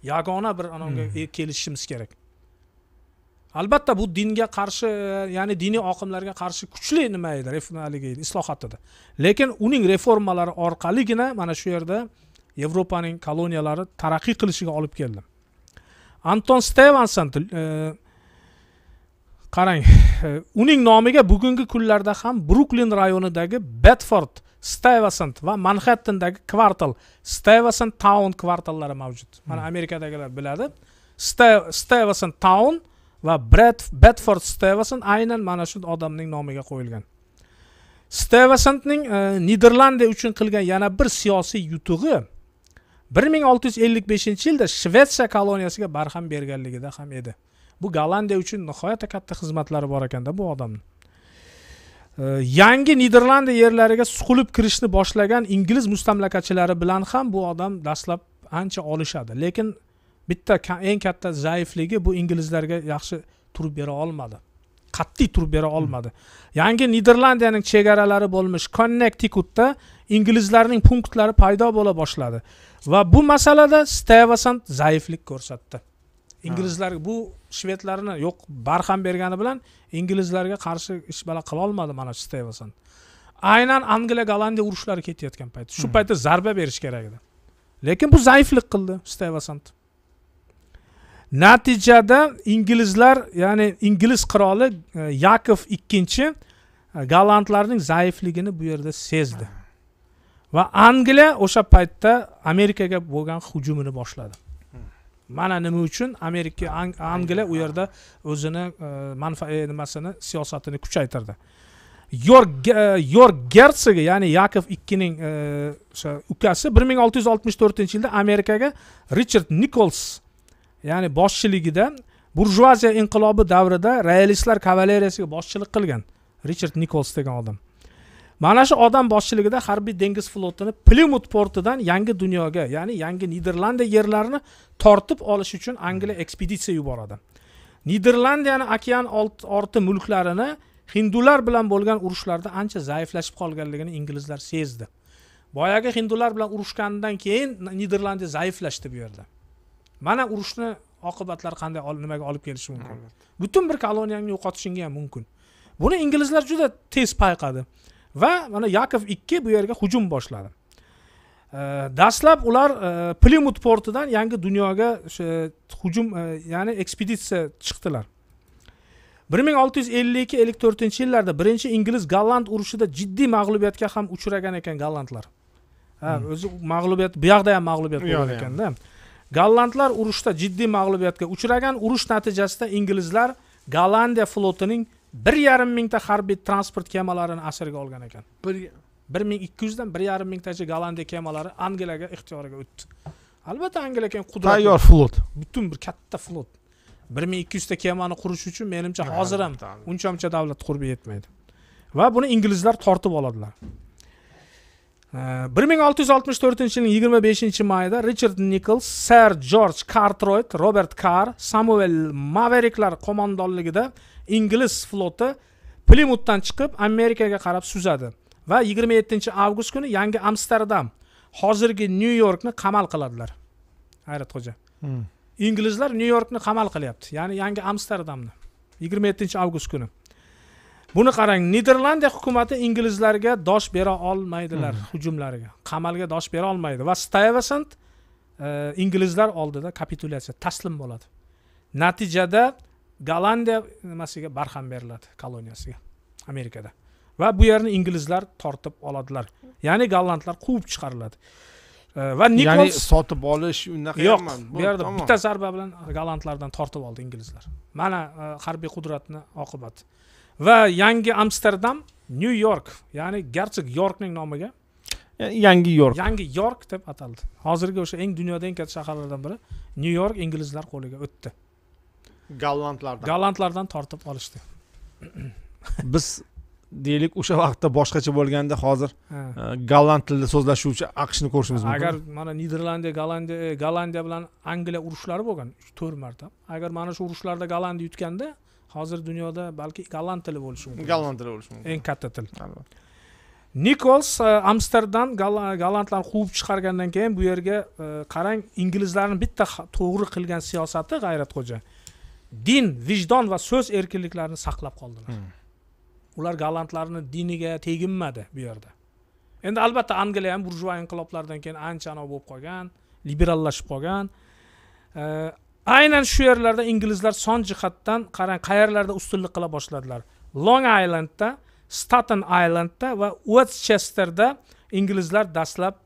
yagona bir anonga hmm. kelishishimiz kerak albatta bu dinga qarshi e, ya'ni diniy oqimlarga qarshi kuchli nima edi haligi islohot edi lekin uning reformalari orqaligina mana shu yerda yevropaning koloniyalari taraqqiy qilishiga olib keldi anton stevanson e, qarang uning nomiga bugungi kunlarda ham bruklin rayonidagi bedford stevasont va manhattandagi kvartal stevasont town kvartallari mavjud mana hmm. amerikadagilar biladi stevasont town va bedford stevasont aynan mana shu odamning nomiga qo'yilgan stevasantning e, niderlandiya uchun qilgan yana bir siyosiy yutug'i bir ming olti yuz ellik beshinchi yilda shvetsiya koloniyasiga barham berganligida ham edi bu gollandiya uchun nihoyatda katta xizmatlari bor ekanda bu odamni yangi niderlandiya yerlariga suqilib kirishni boshlagan ingliz mustamlakachilari bilan ham bu odam dastlab ancha olishadi lekin bitta eng katta zaifligi bu inglizlarga yaxshi turib bera olmadi qat'iy turib bera hmm. olmadi yangi niderlandiyaning chegaralari bo'lmish konnektikutda inglizlarning punktlari paydo bo'la boshladi va bu masalada stevasant zaiflik ko'rsatdi inglizlar bu shvedlarni yo'q barham bergani bilan inglizlarga qarshi ish bala qilolmadi mana shu stevenson aynan angliya gollandiya urushlari ketayotgan payt shu hmm. paytda zarba berish kerak edi lekin bu zaiflik qildi stevenson natijada inglizlar ya'ni ingliz qiroli e, yakov ikkinchi e, gollandlarning zaifligini bu yerda sezdi va angliya o'sha paytda amerikaga bo'lgan hujumini boshladi mana nima uchun amerika angliya u yerda o'zini e, manfaat e, nimasini siyosatini kuchaytirdi york e, gersogi ya'ni yakov ikkining o'sha ukasi bir ming olti yuz oltmish to'rtinchi yilda amerikaga richard nikols ya'ni boshchiligida burjuaziya inqilobi davrida realistlar kavaleriyasiga boshchilik qilgan richard nikols degan odam mana shu odam boshchiligida harbiy dengiz flotini plimut portidan yangi dunyoga ya'ni yangi niderlandiya yerlarini tortib olish uchun angliya ekspeditsiya yuboradi niderlandiyani okean orti mulklarini hindular bilan bo'lgan urushlarda ancha zaiflashib qolganligini inglizlar sezdi boyagi hindular bilan urushganidan keyin niderlandiya zaiflashdi bu yerda mana urushni oqibatlari qanday nimaga olib kelishi mumkin butun bir koloniyangni yo'qotishingga ham mumkin buni inglizlar juda tez payqadi va mana yakov ikki bu yerga hujum boshladi dastlab ular e, plimut portidan yangi dunyoga o'sha e, hujum e, ya'ni ekspeditsiya chiqdilar bir ming olti yuz ellik ikki ellik to'rtinchi yillarda birinchi ingliz golland urushida jiddiy mag'lubiyatga ham uchragan ekan gollandlar hmm. o'zi mag'lubiyat bu yoqda ham mag'lubiyat bo'lgan ekanda gollandlar urushda jiddiy mag'lubiyatga uchragan urush natijasida inglizlar gollandiya flotining bir yarim mingta harbiy transport kemalarini asirga olgan ekan bir bir ming ikki yuzdan bir yarim mingtacha gollandiya kemalari angliyaga ixtiyoriga o'tdi albatta angliya keyin qudrat tayyor flot butun bir katta flot bir ming ikki yuzta kemani qurish uchun menimcha hozir ham uncha muncha davlat qurbi yetmaydi va buni inglizlar tortib oladilar bir ming olti yuz oltmish to'rtinchi yilning yigirma beshinchi mayida richard nikols ser jorj kartroyd robert kar samuel maveriklar qo'mondonligida ingliz floti plimutdan chiqib amerikaga qarab suzadi va 27 avgust kuni yangi amsterdam hozirgi nyu yorkni qamal qiladilar hayratxo'ja hmm. inglizlar nyu yorkni qamal qilyapti ya'ni yangi amsterdamni 27 avgust kuni buni qarang niderlandiya hukumati inglizlarga dosh bera olmaydilar hmm. hujumlariga qamalga dosh bera olmaydi va stuyvesant e, inglizlar oldida kapitulyatsiya taslim bo'ladi natijada gollandiya nimasiga barham beriladi koloniyasiga amerikada va bu yerni inglizlar tortib oladilar ya'ni gollandlar quvib chiqariladi e, va Niklas ya'ni sotib olish unaqa yo'q bu yerda bitta zarba bilan gollandlardan tortib oldi inglizlar mana e, harbiy qudratni oqibati va yangi amsterdam nyu york ya'ni garchik yorkning nomiga yangi york yangi york deb ataldi hozirgi o'sha eng dunyoda eng katta shaharlardan biri nyu york inglizlar qo'liga o'tdi gollandlardan gollandlardan tortib olishdi
biz deylik o'sha vaqtda boshqacha bo'lganda hozir e, golland tilida so'zlashuvchi aqshni ko'rishimiz mumkin agar
mana niderlandiya gollandiya e, gollandiya bilan angliya urushlari bo'lgan uch to'rt marta agar mana shu urushlarda gollandiya yutganda hozir dunyoda balki golland tili bo'lishi mumkin golland tili bo'lishi mumkin eng katta til albatta nikols e, amsterdam gollandlarni quvib chiqargandan keyin bu yerga qarang inglizlarni bitta to'g'ri qilgan siyosati g'ayratxo'ja din vijdon va so'z erkinliklarini saqlab qoldilar hmm. ular gollandlarni diniga teginmadi bu yerda endi albatta angliya ham burjua inqiloblaridan keyin ancha anavi bo'lib qolgan liberallashib qolgan aynan shu yerlarda inglizlar son jihatdan qarang qayerlarda ustunlik qila boshladilar long islandda staten islandda va uestchesterda inglizlar dastlab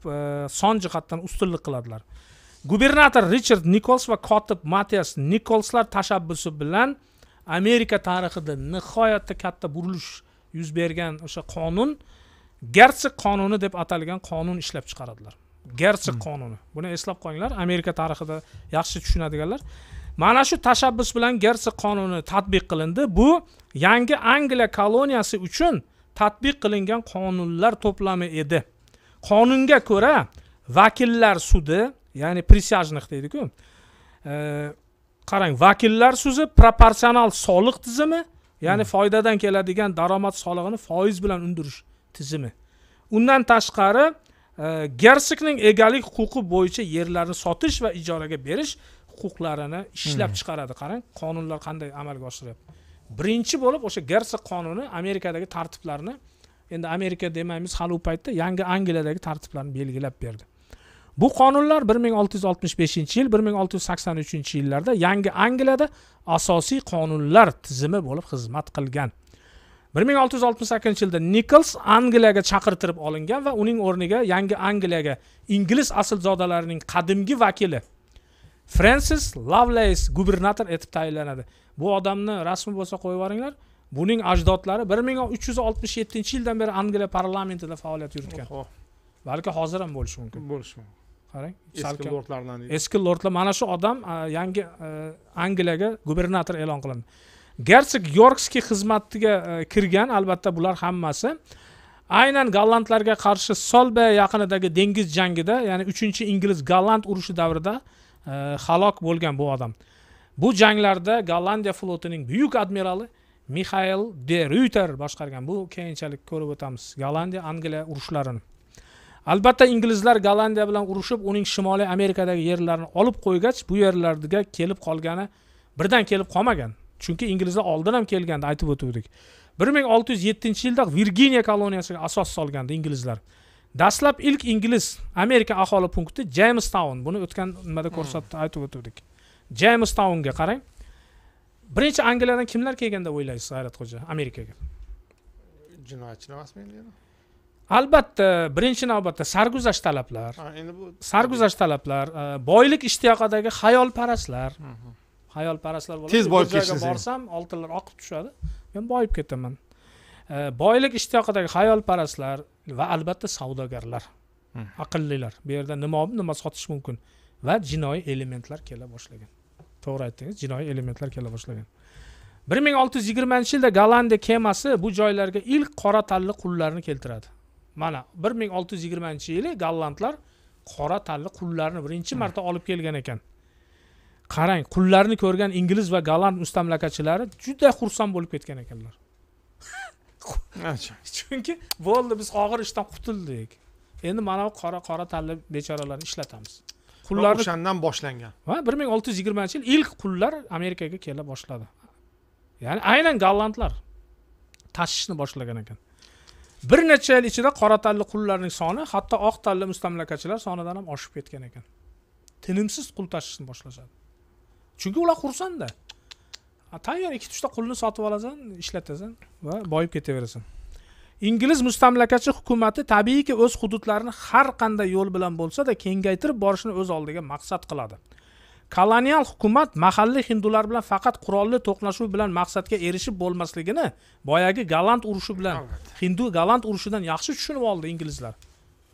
son jihatdan ustunlik qiladilar gubernator richard nikols va kotib matias nikolslar tashabbusi bilan amerika tarixida nihoyatda katta burilish yuz bergan o'sha qonun gersi qonuni deb atalgan qonun ishlab chiqaradilar gersi hmm. qonuni buni eslab qo'yinglar amerika tarixida yaxshi tushunadiganlar mana shu tashabbus bilan gersi qonuni tadbiq qilindi bu yangi angliya koloniyasi uchun tadbiq qilingan qonunlar to'plami edi qonunga ko'ra vakillar sudi ya'ni присяжных deydiku qarang vakillar so'zi proporsional soliq tizimi ya'ni hmm. foydadan keladigan daromad solig'ini foiz bilan undirish tizimi undan tashqari e, gersikning egalik huquqi bo'yicha yerlarni sotish va ijaraga berish huquqlarini ishlab hmm. chiqaradi qarang qonunlar qanday amalga oshiryapti birinchi bo'lib o'sha gersik qonuni amerikadagi tartiblarni endi amerika demaymiz hali u paytda yangi angliyadagi tartiblarni belgilab berdi bu qonunlar bir ming olti yuz oltmish beshinchi yil bir ming olti yuz sakson uchinchi yillarda yangi angliyada asosiy qonunlar tizimi bo'lib xizmat qilgan bir ming olti yuz oltmish sakkizinchi yilda nikols angliyaga chaqirtirib olingan va uning o'rniga yangi angliyaga ingliz aslzodalarining qadimgi vakili frensis lavleys gubernator etib tayinlanadi bu odamni rasmi bo'lsa qo'yib yuboringlar buning ajdodlari bir ming uch yuz oltmish yettinchi yildan beri angliya parlamentida faoliyat yuritgan balki hozir ham bo'lishi mumkin bo'lishi mumkin qarang eski lordlardan eski lordlar mana shu odam e, yangi e, angliyaga gubernator e'lon qilindi gersog yorkskiy xizmatiga e, kirgan albatta bular hammasi aynan gollandlarga qarshi solbe yaqinidagi dengiz jangida ya'ni uchinchi ingliz golland urushi davrida halok bo'lgan bu odam bu janglarda gollandiya flotining buyuk admirali mixail de ryuter boshqargan bu keyinchalik ko'rib o'tamiz gollandiya angliya urushlarini albatta inglizlar gollandiya bilan urushib uning shimoliy amerikadagi yerlarini olib qo'ygach bu yerlarga kelib qolgani birdan kelib qolmagan chunki inglizlar oldin ham kelgandi aytib o'tuvdik bir ming olti yuz yettinchi yilda virginiya koloniyasiga asos solgandi inglizlar dastlab ilk ingliz amerika aholi punkti jaymes taun buni o'tgan nimada hmm. ko'rsatdi aytib o'tuvdik jaymes taunga qarang birinchi angliyadan kimlar kelgan deb o'ylaysiz hayratxo'ja amerikaga
jinoyatchilar emasmi endi
albatta birinchi navbatda sarguzasht talablar endi bu sarguzasht talablar e, boylik ishtiyoqidagi hayolparastlar hayolparastlar tez boyib ketishni borsam oltinlar oqib tushadi men boyib ketaman e, boylik ishtiyoqidagi hayolparastlar va albatta savdogarlar aqllilar bu yerda nima olib nima sotish mumkin va jinoiy elementlar kela boshlagan to'g'ri aytdingiz jinoiy elementlar kela boshlagan bir ming olti yuz yigirmanchi yilda gollandiya kemasi bu joylarga ilk qora tanli qullarni keltiradi mana bir ming olti yuz yigirmanchi yili gollandlar qora tanli qullarni birinchi hmm. marta olib kelgan ekan qarang qullarni ko'rgan ingliz va golland mustamlakachilari juda xursand bo'lib ketgan ekanlar chunki bo'ldi biz og'ir ishdan qutuldik endi mana bu qora qora tanli bechoralarni ishlatamiz
qullarni o'shandan
boshlangan va bir ming olti yuz yigirmanchi yil ilk qullar amerikaga kela boshladi ya'ni aynan gollandlar tashishni boshlagan ekan bir necha yil ichida qora tanli qullarning soni hatto oq tanli mustamlakachilar sonidan ham oshib ketgan ekan tinimsiz qul tashishni boshlashadi chunki ular xursandda tayyor ikki uchta qulni sotib olasan ishlatasan va boyib ketaverasan ingliz mustamlakachi hukumati tabiiyki o'z hududlarini har qanday yo'l bilan bo'lsada kengaytirib borishni o'z oldiga maqsad qiladi kolonial hukumat mahalliy hindular bilan faqat qurolli to'qnashuv bilan maqsadga erishib bo'lmasligini boyagi galant urushi bilan hindu galant urushidan yaxshi tushunib oldi inglizlar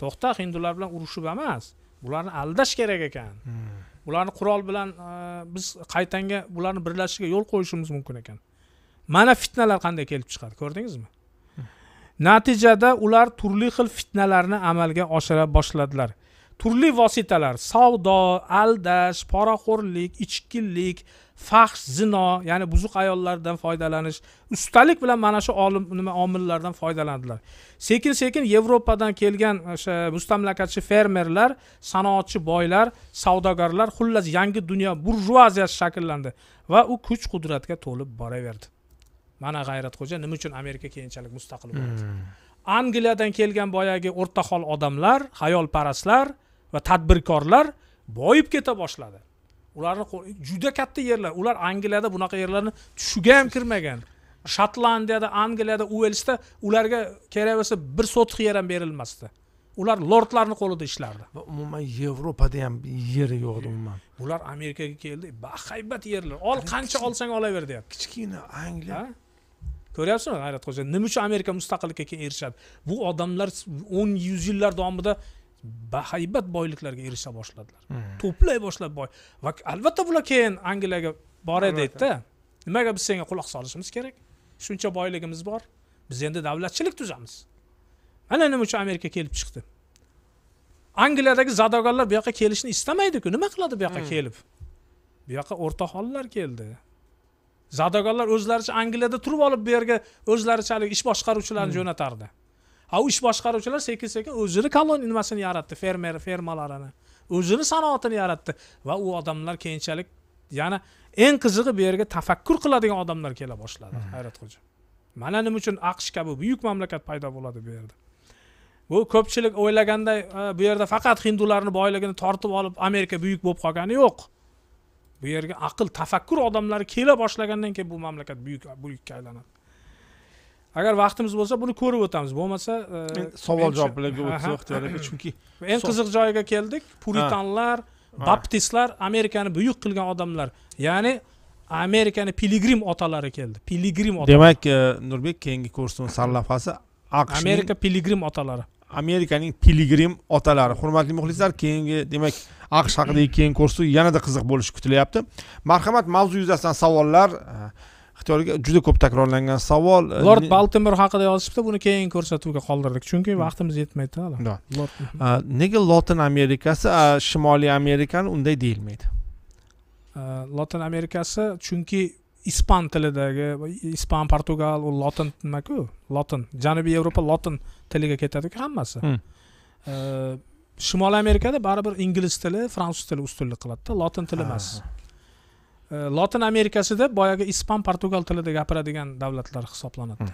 to'xta hindular bilan urushib emas bularni aldash kerak ekan hmm. bularni qurol bilan e, biz qaytanga bularni birlashishiga yo'l qo'yishimiz mumkin ekan mana fitnalar qanday kelib chiqadi ko'rdingizmi hmm. natijada ular turli xil fitnalarni amalga oshira boshladilar turli vositalar savdo aldash poraxo'rlik ichkilik fahsh zino ya'ni buzuq ayollardan foydalanish ustalik bilan mana shu olim nima omillardan foydalandilar sekin sekin yevropadan kelgan o'sha e, mustamlakachi fermerlar sanoatchi boylar savdogarlar xullas yangi dunyo burjuaziyasi shakllandi va u kuch qudratga to'lib boraverdi mana g'ayratxo'ja nima uchun amerika keyinchalik mustaqil bo'ldi hmm. angliyadan kelgan boyagi o'rtahol odamlar xayolparastlar va tadbirkorlar boyib keta boshladi ularni juda katta yerlar ular angliyada bunaqa yerlarni tushiga ham kirmagan shotlandiyada angliyada uelsda ularga kerak bo'lsa bir sotix yer ham berilmasdi ular lordlarni qo'lida ishlardi va
umuman yevropada ham yeri yo'q edi umuman
bular amerikaga keldi bahaybat yerlar ol qancha olsang olaver deyapti kichkina angliya ko'ryapsizmi hayratxo'ja nima uchun amerika mustaqillikka keyin erishadi bu odamlar o'n yuz yillar davomida bahaybat boyliklarga erisha boshladilar hmm. to'play boshlab boy va albatta bular keyin angliyaga boradi deydida nimaga biz senga quloq solishimiz kerak shuncha boyligimiz bor biz endi davlatchilik tuzamiz mana nima uchun amerika kelib chiqdi angliyadagi zadogonlar bu yoqqa kelishni istamaydiku nima qiladi bu yoqqa hmm. kelib bu yoqqa hollar keldi zadogonlar o'zlaricha angliyada turib olib bu yerga o'zlarichalik ish boshqaruvchilarni hmm. jo'natardi a ish boshqaruvchilar sekin sekin o'zini kolon nimasini yaratdi fermer fermalarini o'zini sanoatini yaratdi va u odamlar keyinchalik yana eng qizig'i bu yerga tafakkur qiladigan odamlar kela boshladi mhm. hayratxo'ja mana nima uchun aqsh kabi buyuk mamlakat paydo bo'ladi bu yerda bu ko'pchilik o'ylaganday e, bu yerda faqat hindularni boyligini tortib olib amerika buyuk bo'lib qolgani yo'q bu yerga aql tafakkur odamlari kela boshlagandan keyin bu mamlakat buyuk buyukka aylanadi agar vaqtimiz bo'lsa buni ko'rib o'tamiz bo'lmasa e, savol javoblarga o'tsa ixtiyorga chunki eng qiziq joyiga keldik puritanlar baptistlar amerikani buyuk qilgan odamlar ya'ni amerikani piligrim otalari keldi piligrim otalari demak
e, nurbek keyingi kursni sarlavhasi
aqsh amerika piligrim otalari amerikaning piligrim otalari hurmatli muxlislar
keyingi demak aqsh haqidagi keyingi ko'rsuv yanada qiziq bo'lishi kutilyapti marhamat mavzu yuzasidan savollar ixtiyoriga juda ko'p takrorlangan savol e, lord
baltimor haqida yozishibdi buni keyingi ko'rsatuvga qoldirdik chunki hmm. vaqtimiz yetmaydi hali e,
nega lotin amerikasi e, shimoliy amerikani unday deyilmaydi
lotin amerikasi chunki ispan tilidagi ispan portugal u lotin nimaku lotin janubiy yevropa lotin tiliga ketadiku hammasi hmm. shimoliy amerikada baribir ingliz tili fransuz tili ustunlik qiladida lotin tili emas lotin amerikasida boyagi ispan portugal tilida gapiradigan davlatlar hisoblanadi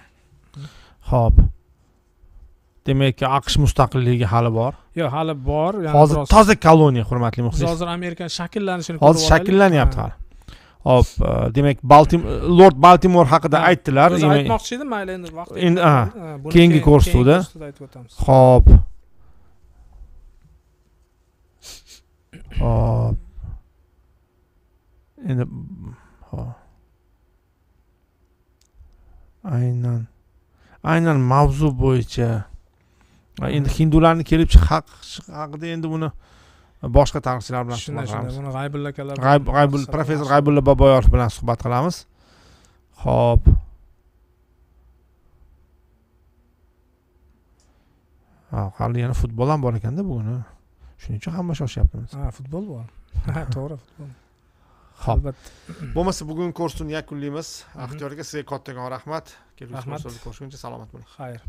ho'p demak aqsh mustaqilligi hali bor
yo'q hali bor hozir toza
koloniya hurmatli muxlis hozir amerikani
shakllanishini hozir shakllanyapti
hali hop demak baltim lord baltimor haqida aytdilar o'zi aytmoqchi
edim mayli endi vaqt endi keyingi ko'rsatuvda aytib o'tamiz
ho'p hop in the oh. aynan aynan mavzu bo'yicha endi hindularni kelib haq haqida endi buni boshqa tarixchilar bilan shunday shunday buni g'aybul akalar g'aybul professor g'aybulla boboyorov bilan suhbat qilamiz ho'p hali yana futbol ham bor ekanda bugun shuning uchun hamma shoshyaptimiz ha futbol bor to'g'ri futbol ho'p bo'lmasa bugungi kursni yakunlaymiz mhm. baxtiyor aka sizga kattakon rahmat kelgusi kurslarda ko'rishguncha salomat bo'ling
xayr